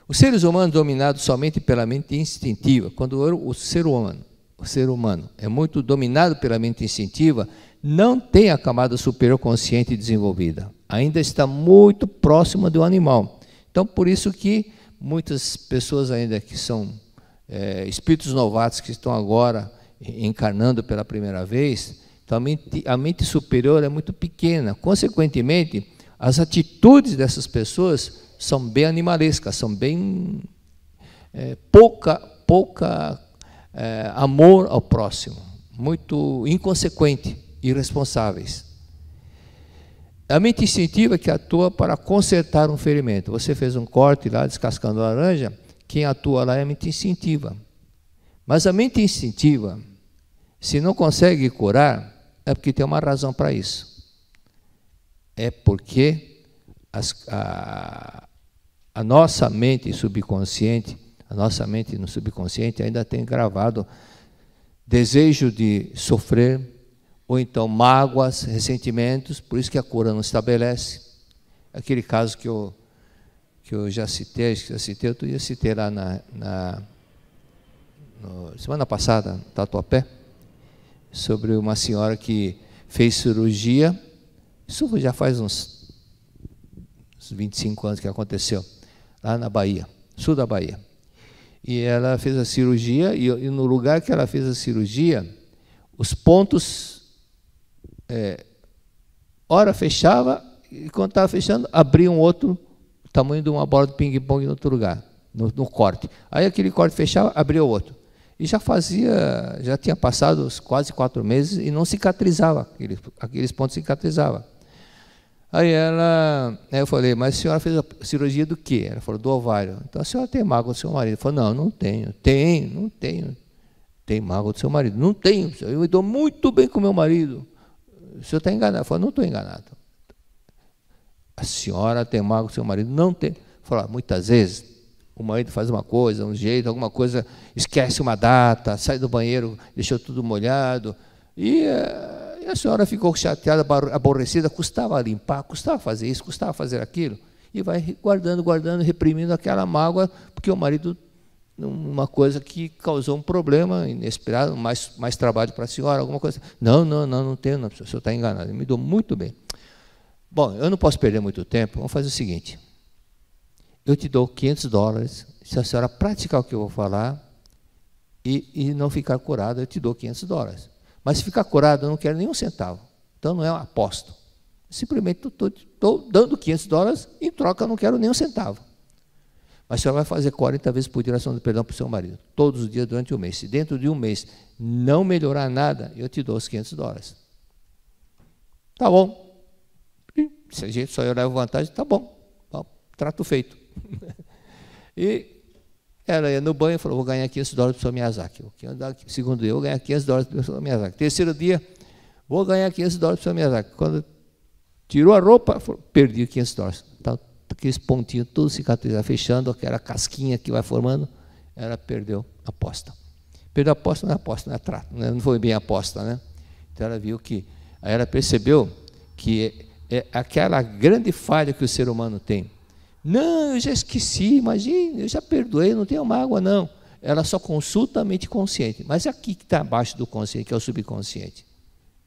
Os seres humanos dominados somente pela mente instintiva, quando o ser humano, o ser humano é muito dominado pela mente instintiva, não tem a camada superior consciente desenvolvida. Ainda está muito próxima do animal. Então, por isso que muitas pessoas ainda que são é, espíritos novatos que estão agora encarnando pela primeira vez, então a mente, a mente superior é muito pequena. Consequentemente, as atitudes dessas pessoas são bem animalescas, são bem é, pouca, pouca é, amor ao próximo, muito inconsequente, irresponsáveis. A mente instintiva que atua para consertar um ferimento. Você fez um corte lá descascando a laranja, quem atua lá é a mente instintiva. Mas a mente instintiva, se não consegue curar, é porque tem uma razão para isso é porque as, a, a nossa mente subconsciente, a nossa mente no subconsciente ainda tem gravado desejo de sofrer, ou então mágoas, ressentimentos, por isso que a cura não estabelece. Aquele caso que eu, que eu já citei, acho que já citei, outro dia citei lá na, na no, semana passada, Tatuapé, sobre uma senhora que fez cirurgia isso já faz uns, 25 anos que aconteceu, lá na Bahia, sul da Bahia. E ela fez a cirurgia, e, e no lugar que ela fez a cirurgia, os pontos, é, hora fechava, e quando estava fechando, abria um outro, tamanho de uma bola de ping-pong em outro lugar, no, no corte. Aí aquele corte fechava, abria outro. E já fazia, já tinha passado quase quatro meses e não cicatrizava, aqueles, aqueles pontos cicatrizavam. Aí ela, aí eu falei, mas a senhora fez a cirurgia do quê? Ela falou, do ovário. Então a senhora tem mágoa do seu marido? Eu falei, não, não tenho. Tem, não tenho. Tem mágoa do seu marido? Não tenho. Eu me dou muito bem com meu marido. O senhor está enganado. Eu falei, não estou enganado. A senhora tem mágoa do seu marido? Não tem. Falar, ah, muitas vezes o marido faz uma coisa, um jeito, alguma coisa, esquece uma data, sai do banheiro, deixou tudo molhado. E eh, e a senhora ficou chateada, aborrecida, custava limpar, custava fazer isso, custava fazer aquilo. E vai guardando, guardando, reprimindo aquela mágoa, porque o marido, uma coisa que causou um problema inesperado, mais, mais trabalho para a senhora, alguma coisa. Não, não, não, não tenho, não, o senhor está enganado. Eu me dou muito bem. Bom, eu não posso perder muito tempo, vamos fazer o seguinte. Eu te dou 500 dólares, se a senhora praticar o que eu vou falar e, e não ficar curada, eu te dou 500 dólares. Mas se ficar curado, eu não quero nenhum centavo. Então não é um apóstolo. Simplesmente estou dando 500 dólares, em troca eu não quero nenhum centavo. Mas a senhora vai fazer 40 vezes por direção de perdão para o seu marido, todos os dias durante um mês. Se dentro de um mês não melhorar nada, eu te dou os 500 dólares. Tá bom. Se a gente só eu a vantagem, tá bom. Trato feito. e ela ia no banho e falou, vou ganhar 500 dólares para o Miyazaki. Segundo eu, vou ganhar 500 dólares para o Miyazaki. Terceiro dia, vou ganhar 500 dólares para o Miyazaki. Quando tirou a roupa, falou, perdi 500 dólares. Tá, aqueles pontinhos todos cicatrizando, fechando, aquela casquinha que vai formando, ela perdeu a aposta. Perdeu a aposta, não é aposta, não é trato, né? não foi bem aposta, né? Então ela viu que, aí ela percebeu que é, é aquela grande falha que o ser humano tem, não, eu já esqueci, imagina, eu já perdoei, não tenho mágoa, não. Ela só consulta a mente consciente. Mas é aqui que está abaixo do consciente, que é o subconsciente,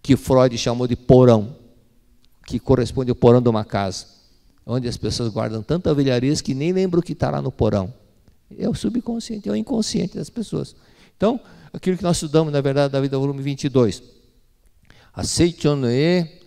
que Freud chamou de porão, que corresponde ao porão de uma casa, onde as pessoas guardam tanta velharias que nem lembram o que está lá no porão. É o subconsciente, é o inconsciente das pessoas. Então, aquilo que nós estudamos, na verdade, da vida, volume 22. Aceite-o-noe, é,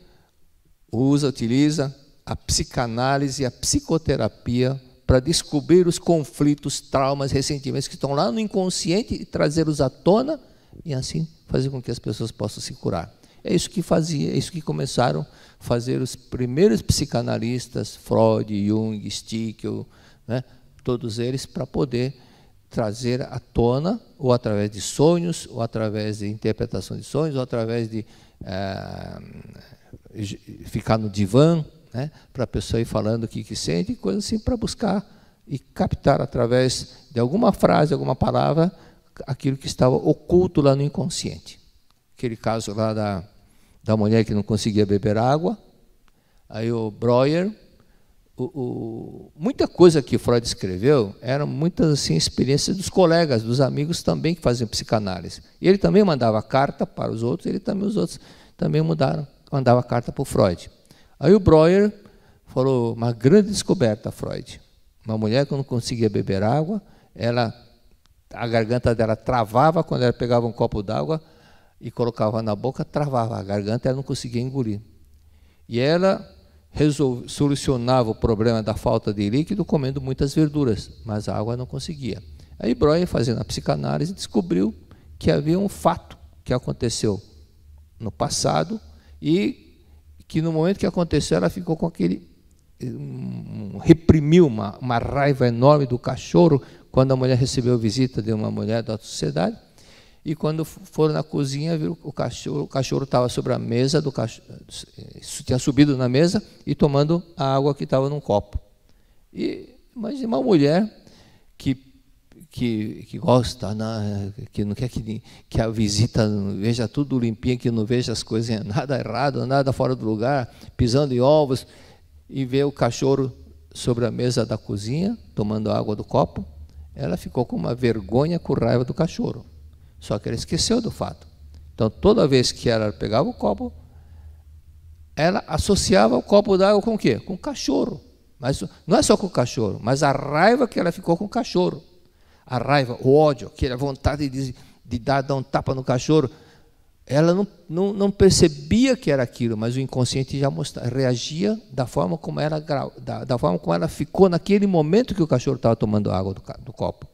usa, utiliza, a psicanálise, a psicoterapia para descobrir os conflitos, traumas, ressentimentos que estão lá no inconsciente e trazê-los à tona e assim fazer com que as pessoas possam se curar. É isso que fazia, é isso que começaram a fazer os primeiros psicanalistas, Freud, Jung, Stickel, né, todos eles para poder trazer à tona, ou através de sonhos, ou através de interpretação de sonhos, ou através de é, ficar no divã, né, para a pessoa ir falando o que, que sente, coisas assim para buscar e captar através de alguma frase, alguma palavra, aquilo que estava oculto lá no inconsciente. Aquele caso lá da, da mulher que não conseguia beber água, aí o Breuer, o, o, muita coisa que Freud escreveu eram muitas assim, experiências dos colegas, dos amigos também que faziam psicanálise. E ele também mandava carta para os outros, ele também os outros também mudaram, mandava carta para o Freud. Aí o Breuer falou uma grande descoberta, Freud. Uma mulher que não conseguia beber água, ela a garganta dela travava quando ela pegava um copo d'água e colocava na boca, travava a garganta, ela não conseguia engolir. E ela resolve, solucionava o problema da falta de líquido comendo muitas verduras, mas a água não conseguia. Aí Breuer, fazendo a psicanálise, descobriu que havia um fato que aconteceu no passado e que no momento que aconteceu, ela ficou com aquele. Um, hum, reprimiu uma, uma raiva enorme do cachorro quando a mulher recebeu a visita de uma mulher da sociedade. E quando foram na cozinha, viu o cachorro, o cachorro estava sobre a mesa, do cachorro, tinha subido na mesa e tomando a água que estava num copo. E, mas é uma mulher que que, que gosta, né? que não quer que, que a visita veja tudo limpinho, que não veja as coisas nada errado, nada fora do lugar, pisando em ovos, e vê o cachorro sobre a mesa da cozinha, tomando água do copo, ela ficou com uma vergonha com raiva do cachorro. Só que ela esqueceu do fato. Então, toda vez que ela pegava o copo, ela associava o copo d'água com o quê? Com o cachorro. Mas não é só com o cachorro, mas a raiva que ela ficou com o cachorro a raiva, o ódio, aquela vontade de, de dar, dar um tapa no cachorro, ela não, não, não, percebia que era aquilo, mas o inconsciente já mostra, reagia da forma, como ela, da, da, forma como ela ficou naquele momento que o cachorro estava tomando água do, do, copo.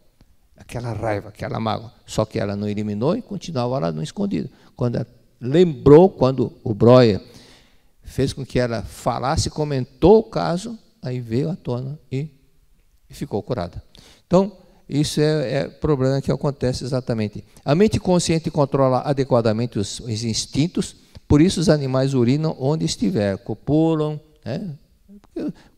Aquela raiva, aquela mágoa. Só que ela não eliminou e continuava lá no escondido. Quando ela lembrou, quando o Breuer fez com que ela falasse, comentou o caso, aí veio à tona e, e ficou curada. Então, isso é, é problema que acontece exatamente. A mente consciente controla adequadamente os, os instintos, por isso os animais urinam onde estiver, copulam. Né?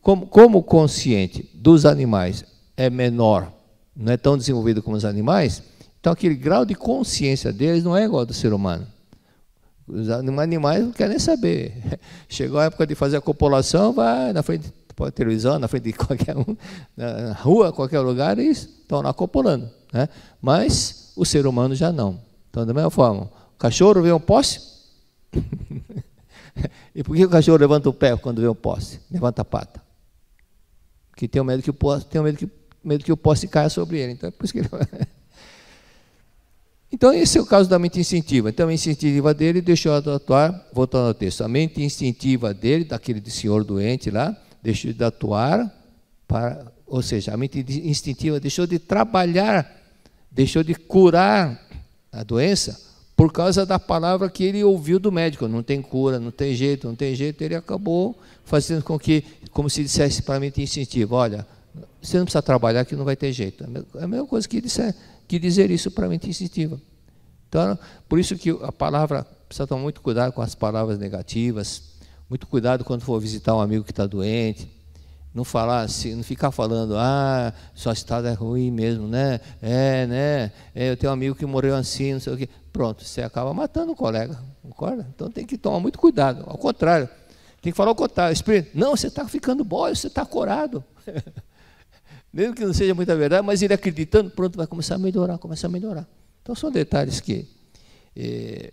Como, como o consciente dos animais é menor, não é tão desenvolvido como os animais, então aquele grau de consciência deles não é igual ao do ser humano. Os animais não querem saber. Chegou a época de fazer a copulação, vai na frente pode tipo, ter televisão na frente de qualquer um, na rua, qualquer lugar, e estão lá copulando. Né? Mas o ser humano já não. Então, da mesma forma, o cachorro vê um poste. e por que o cachorro levanta o pé quando vê um poste? Levanta a pata. Porque tem o medo que o poste, tem o medo que, medo que o poste caia sobre ele. Então, é por isso que ele... Então, esse é o caso da mente instintiva. Então, a mente instintiva dele deixou atuar, voltando ao texto, a mente instintiva dele, daquele senhor doente lá, deixou de atuar, para, ou seja, a mente instintiva deixou de trabalhar, deixou de curar a doença por causa da palavra que ele ouviu do médico. Não tem cura, não tem jeito, não tem jeito. Ele acabou fazendo com que, como se dissesse para a mente instintiva: olha, você não precisa trabalhar que não vai ter jeito. É a é mesma coisa que, disser, que dizer isso para a mente instintiva. Então, por isso que a palavra, precisa tomar muito cuidado com as palavras negativas, muito cuidado quando for visitar um amigo que está doente. Não falar assim, não ficar falando, ah, sua estado é ruim mesmo, né? É, né? É, eu tenho um amigo que morreu assim, não sei o quê. Pronto, você acaba matando o colega, concorda? Então tem que tomar muito cuidado. Ao contrário, tem que falar o contrário. Espírito, não, você está ficando bom, você está corado. Mesmo que não seja muita verdade, mas ele acreditando, pronto, vai começar a melhorar, começar a melhorar. Então são detalhes que eh,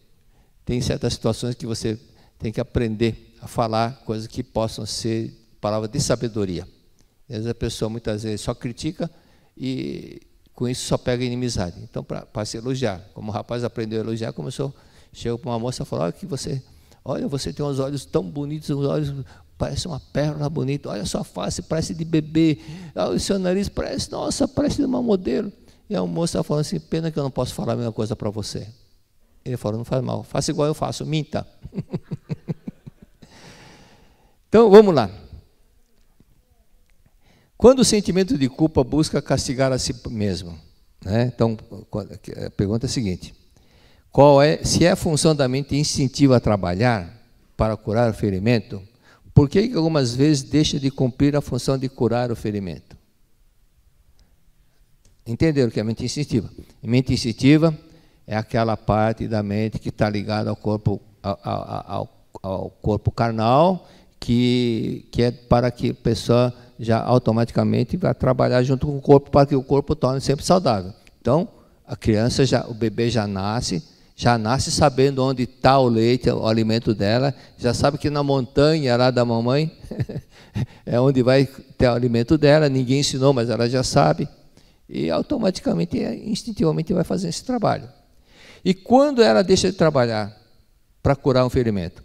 tem certas situações que você tem que aprender a falar coisas que possam ser palavras de sabedoria. Às a pessoa muitas vezes só critica e com isso só pega inimizade. Então, para se elogiar, como o rapaz aprendeu a elogiar, começou, chegou para uma moça e falou: Olha, que você, olha, você tem uns olhos tão bonitos, uns olhos parece uma perna bonita, olha sua face, parece de bebê, olha ah, o seu nariz parece, nossa, parece de uma modelo. E a moça falou assim: Pena que eu não posso falar a mesma coisa para você. Ele falou: Não faz mal, faça igual eu faço, minta. Então, vamos lá. Quando o sentimento de culpa busca castigar a si mesmo, né? Então, a pergunta é a seguinte: qual é, se é a função da mente instintiva a trabalhar para curar o ferimento, por que, algumas vezes deixa de cumprir a função de curar o ferimento? Entenderam que é a mente instintiva? A mente instintiva é aquela parte da mente que está ligada ao corpo, ao, ao, ao corpo carnal que, que é para que a pessoa já automaticamente vá trabalhar junto com o corpo para que o corpo torne sempre saudável. Então, a criança já, o bebê já nasce, já nasce sabendo onde está o leite, o alimento dela, já sabe que na montanha lá da mamãe é onde vai ter o alimento dela, ninguém ensinou, mas ela já sabe, e automaticamente, é, instintivamente vai fazer esse trabalho. E quando ela deixa de trabalhar para curar um ferimento?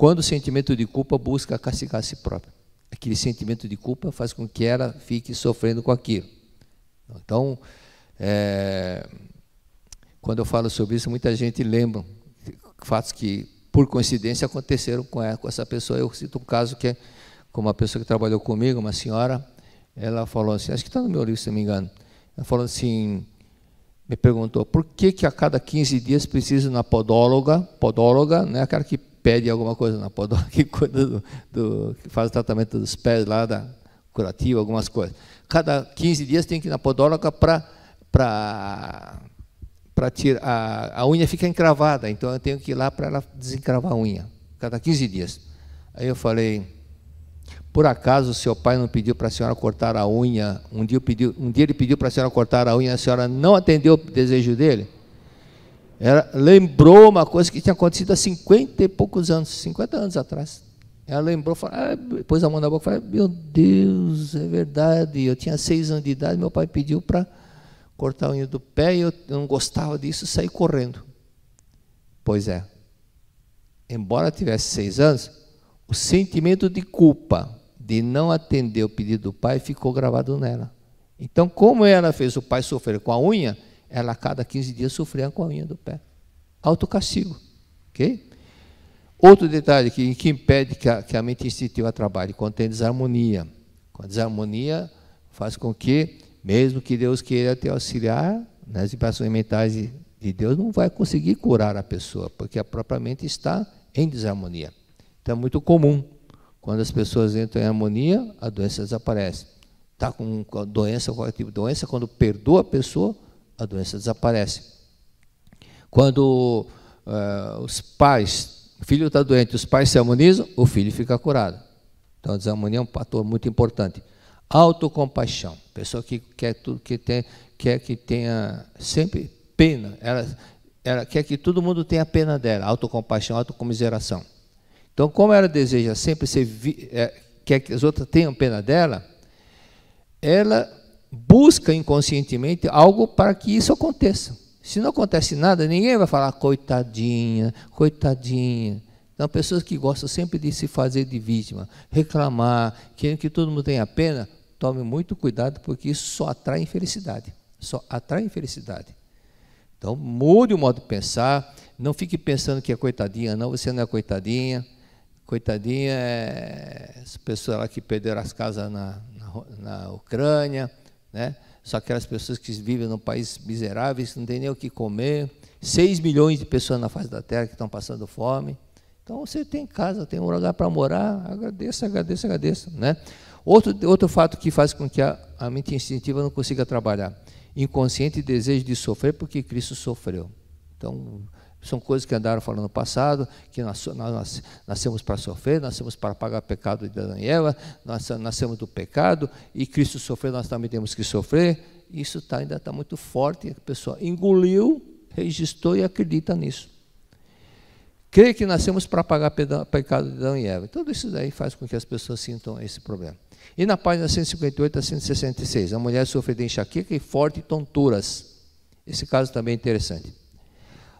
Quando o sentimento de culpa busca castigar a si próprio. Aquele sentimento de culpa faz com que ela fique sofrendo com aquilo. Então, é, quando eu falo sobre isso, muita gente lembra fatos que, por coincidência, aconteceram com essa pessoa. Eu cito um caso que é com uma pessoa que trabalhou comigo, uma senhora, ela falou assim, acho que está no meu livro, se não me engano, ela falou assim, me perguntou, por que, que a cada 15 dias precisa na podóloga, podóloga, né, aquela que pede alguma coisa na podóloga que do, do, que faz o tratamento dos pés lá, da curativa, algumas coisas. Cada 15 dias tem que ir na podóloga para para tirar a, a unha fica encravada, então eu tenho que ir lá para ela desencravar a unha, cada 15 dias. Aí eu falei, por acaso seu pai não pediu para a senhora cortar a unha? Um dia, pediu, um dia ele pediu para a senhora cortar a unha, a senhora não atendeu o desejo dele? Ela lembrou uma coisa que tinha acontecido há 50 e poucos anos, 50 anos atrás. Ela lembrou, falou, ah, pôs a mão na boca e falou, meu Deus, é verdade. Eu tinha seis anos de idade, meu pai pediu para cortar a unha do pé e eu não gostava disso, saí correndo. Pois é. Embora tivesse seis anos, o sentimento de culpa de não atender o pedido do pai ficou gravado nela. Então, como ela fez o pai sofrer com a unha, ela a cada 15 dias sofria a coinha do pé. Autocastigo. Ok? Outro detalhe que, que impede que a, que a mente instintiva trabalhe, tem desarmonia. Com a desarmonia faz com que, mesmo que Deus queira te auxiliar, nas vibrações mentais de, de Deus, não vai conseguir curar a pessoa, porque a própria mente está em desarmonia. Então é muito comum, quando as pessoas entram em harmonia, a doença desaparece. Está com doença, qualquer tipo de doença, quando perdoa a pessoa, a doença desaparece. Quando uh, os pais, o filho está doente, os pais se harmonizam, o filho fica curado. Então, a desarmonia é um fator muito importante. Autocompaixão. Pessoa que quer tudo que tem, quer que tenha sempre pena. Ela, ela quer que todo mundo tenha pena dela. Autocompaixão, autocomiseração. Então, como ela deseja sempre ser, é, quer que as outras tenham pena dela, ela busca inconscientemente algo para que isso aconteça. Se não acontece nada, ninguém vai falar coitadinha, coitadinha. Então, pessoas que gostam sempre de se fazer de vítima, reclamar, querendo que todo mundo tenha pena, tome muito cuidado, porque isso só atrai infelicidade. Só atrai infelicidade. Então, mude o modo de pensar, não fique pensando que é coitadinha, não, você não é coitadinha. Coitadinha é as pessoas lá que perderam as casas na, na, na Ucrânia, né? Só aquelas pessoas que vivem num país miseráveis, não tem nem o que comer. 6 milhões de pessoas na face da terra que estão passando fome. Então você tem casa, tem um lugar para morar, agradeça, agradeça, agradeça, né? Outro, outro fato que faz com que a, a mente instintiva não consiga trabalhar, inconsciente desejo de sofrer porque Cristo sofreu. Então, são coisas que andaram falando no passado, que nós, nós nascemos para sofrer, nascemos para pagar o pecado de Daniela, nós nascemos do pecado, e Cristo sofreu, nós também temos que sofrer. Isso tá, ainda está muito forte, a pessoa engoliu, registrou e acredita nisso. Crê que nascemos para pagar o pecado de Adão e Eva. Tudo então, isso daí faz com que as pessoas sintam esse problema. E na página 158 a 166, a mulher sofre de enxaqueca e forte tonturas. Esse caso também é interessante.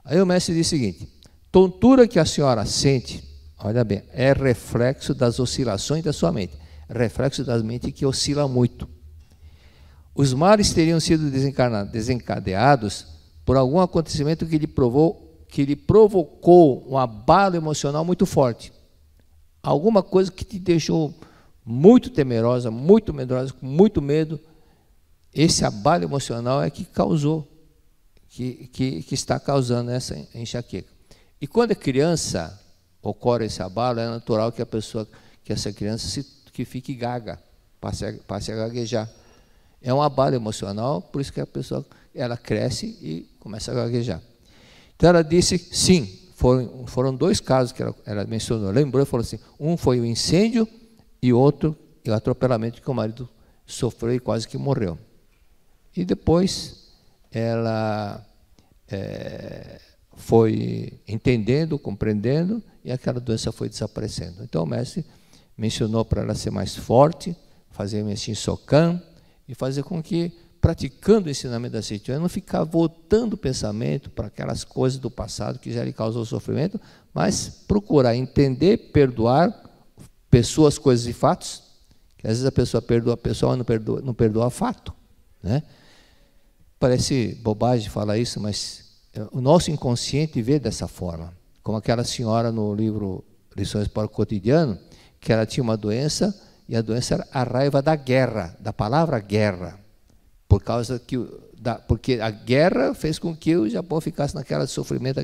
Aí o mestre disse o seguinte: tontura que a senhora sente, olha bem, é reflexo das oscilações da sua mente, reflexo da mente que oscila muito. Os males teriam sido desencadeados por algum acontecimento que lhe, provou, que lhe provocou um abalo emocional muito forte. Alguma coisa que te deixou muito temerosa, muito medrosa, com muito medo. Esse abalo emocional é que causou que, que, que está causando essa enxaqueca. E quando a é criança ocorre esse abalo, é natural que a pessoa, que essa criança se, que fique gaga, passe a, passe a gaguejar. É um abalo emocional, por isso que a pessoa ela cresce e começa a gaguejar. Então ela disse sim, foram, foram dois casos que ela, ela mencionou. Lembrou, e falou assim: um foi o incêndio e outro o atropelamento que o marido sofreu e quase que morreu. E depois ela é, foi entendendo, compreendendo, e aquela doença foi desaparecendo. Então o mestre mencionou para ela ser mais forte, fazer Menshin socan e fazer com que, praticando o ensinamento da Sitio, não ficar voltando o pensamento para aquelas coisas do passado que já lhe causou sofrimento, mas procurar entender, perdoar pessoas, coisas e fatos, que às vezes a pessoa perdoa a pessoa, mas não perdoa, não perdoa fato, né? Parece bobagem falar isso, mas eh, o nosso inconsciente vê dessa forma. Como aquela senhora no livro Lições para o Cotidiano, que ela tinha uma doença e a doença era a raiva da guerra, da palavra guerra, por causa que da, porque a guerra fez com que o Japão ficasse naquela sofrimento,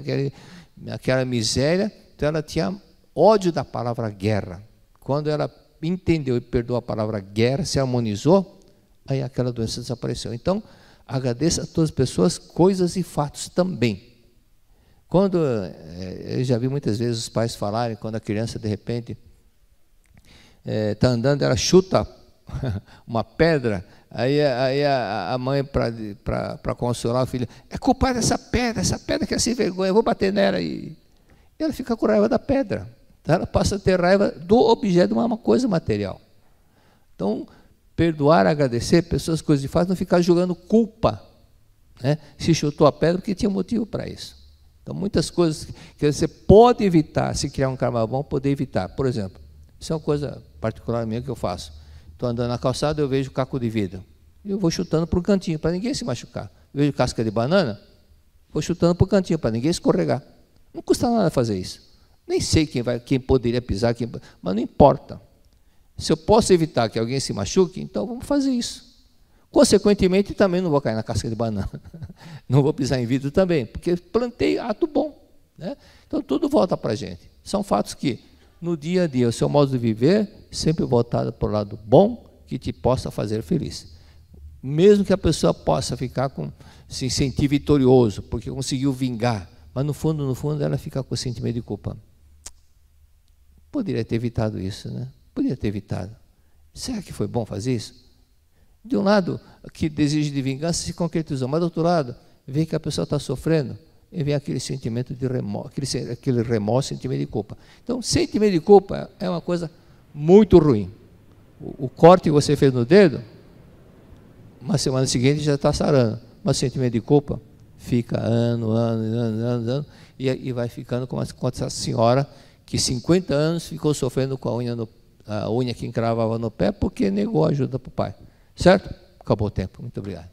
naquela miséria. Então ela tinha ódio da palavra guerra. Quando ela entendeu e perdoou a palavra guerra, se harmonizou, aí aquela doença desapareceu. Então, Agradeça a todas as pessoas, coisas e fatos também. Quando eh, eu já vi muitas vezes os pais falarem, quando a criança de repente está eh, é, andando, ela chuta uma pedra, aí, aí a, a mãe, para consolar o filho, é culpa dessa pedra, essa pedra que é sem vergonha, eu vou bater nela. E ela fica com raiva da pedra. Então ela passa a ter raiva do objeto, é uma coisa material. Então, perdoar, agradecer pessoas, coisas de fato, não ficar julgando culpa. Né? Se chutou a pedra porque tinha motivo para isso. Então, muitas coisas que você pode evitar, se criar um karma bom, poder evitar. Por exemplo, isso é uma coisa particular minha que eu faço. Estou andando na calçada, eu vejo caco de vidro. Eu vou chutando para um cantinho, para ninguém se machucar. Eu vejo casca de banana, vou chutando para o cantinho, para ninguém escorregar. Não custa nada fazer isso. Nem sei quem vai, quem poderia pisar, quem, mas não importa. Se eu posso evitar que alguém se machuque, então vamos fazer isso. Consequentemente, também não vou cair na casca de banana. Não vou pisar em vidro também, porque plantei ato bom. Né? Então tudo volta para a gente. São fatos que, no dia a dia, o seu modo de viver, sempre voltado para o lado bom que te possa fazer feliz. Mesmo que a pessoa possa ficar com, se sentir vitorioso, porque conseguiu vingar, mas no fundo, no fundo, ela fica com o sentimento de culpa. Poderia ter evitado isso, né? Podia ter evitado. Será que foi bom fazer isso? De um lado, que desejo de vingança se concretizou, mas do outro lado, vê que a pessoa está sofrendo e vem aquele sentimento de remorso, aquele, aquele remorso, sentimento de culpa. Então, sentimento de culpa é uma coisa muito ruim. O, o corte que você fez no dedo, uma semana seguinte já está sarando, mas sentimento de culpa fica ano, ano, ano, ano, ano e, e vai ficando com, a, essa senhora que 50 anos ficou sofrendo com a unha no a unha que encravava no pé porque negou a ajuda para o pai. Certo? Acabou o tempo. Muito obrigado.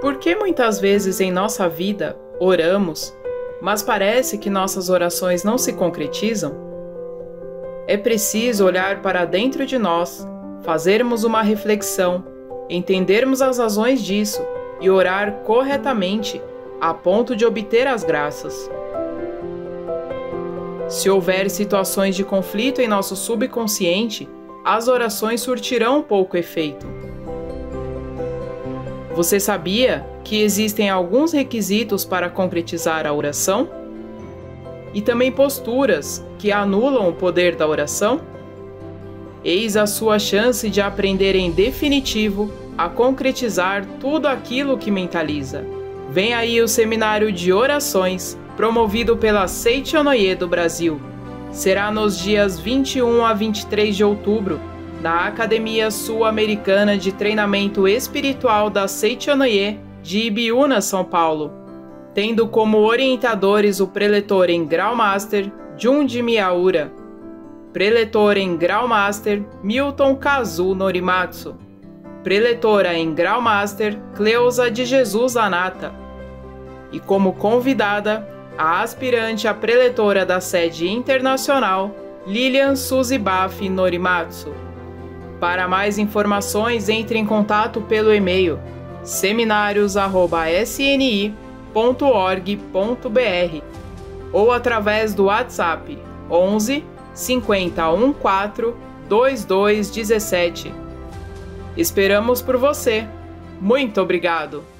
Por que muitas vezes em nossa vida oramos, mas parece que nossas orações não se concretizam? É preciso olhar para dentro de nós, fazermos uma reflexão, entendermos as razões disso e orar corretamente a ponto de obter as graças. Se houver situações de conflito em nosso subconsciente, as orações surtirão pouco efeito. Você sabia que existem alguns requisitos para concretizar a oração? E também posturas que anulam o poder da oração? Eis a sua chance de aprender em definitivo a concretizar tudo aquilo que mentaliza. Vem aí o seminário de orações promovido pela Seitianoye do Brasil. Será nos dias 21 a 23 de outubro, na Academia Sul-Americana de Treinamento Espiritual da Seitianoye, de Ibiúna, São Paulo, tendo como orientadores o preletor em Grau Master, Junji Miaura, preletor em Grau Master, Milton Kazu Norimatsu, preletora em Grau Master, Cleusa de Jesus Anata, e como convidada, a aspirante à preletora da sede internacional, Lilian Suzy Baffi Norimatsu. Para mais informações, entre em contato pelo e-mail seminários@sni.org.br ou através do WhatsApp 11 5014 2217. Esperamos por você. Muito obrigado!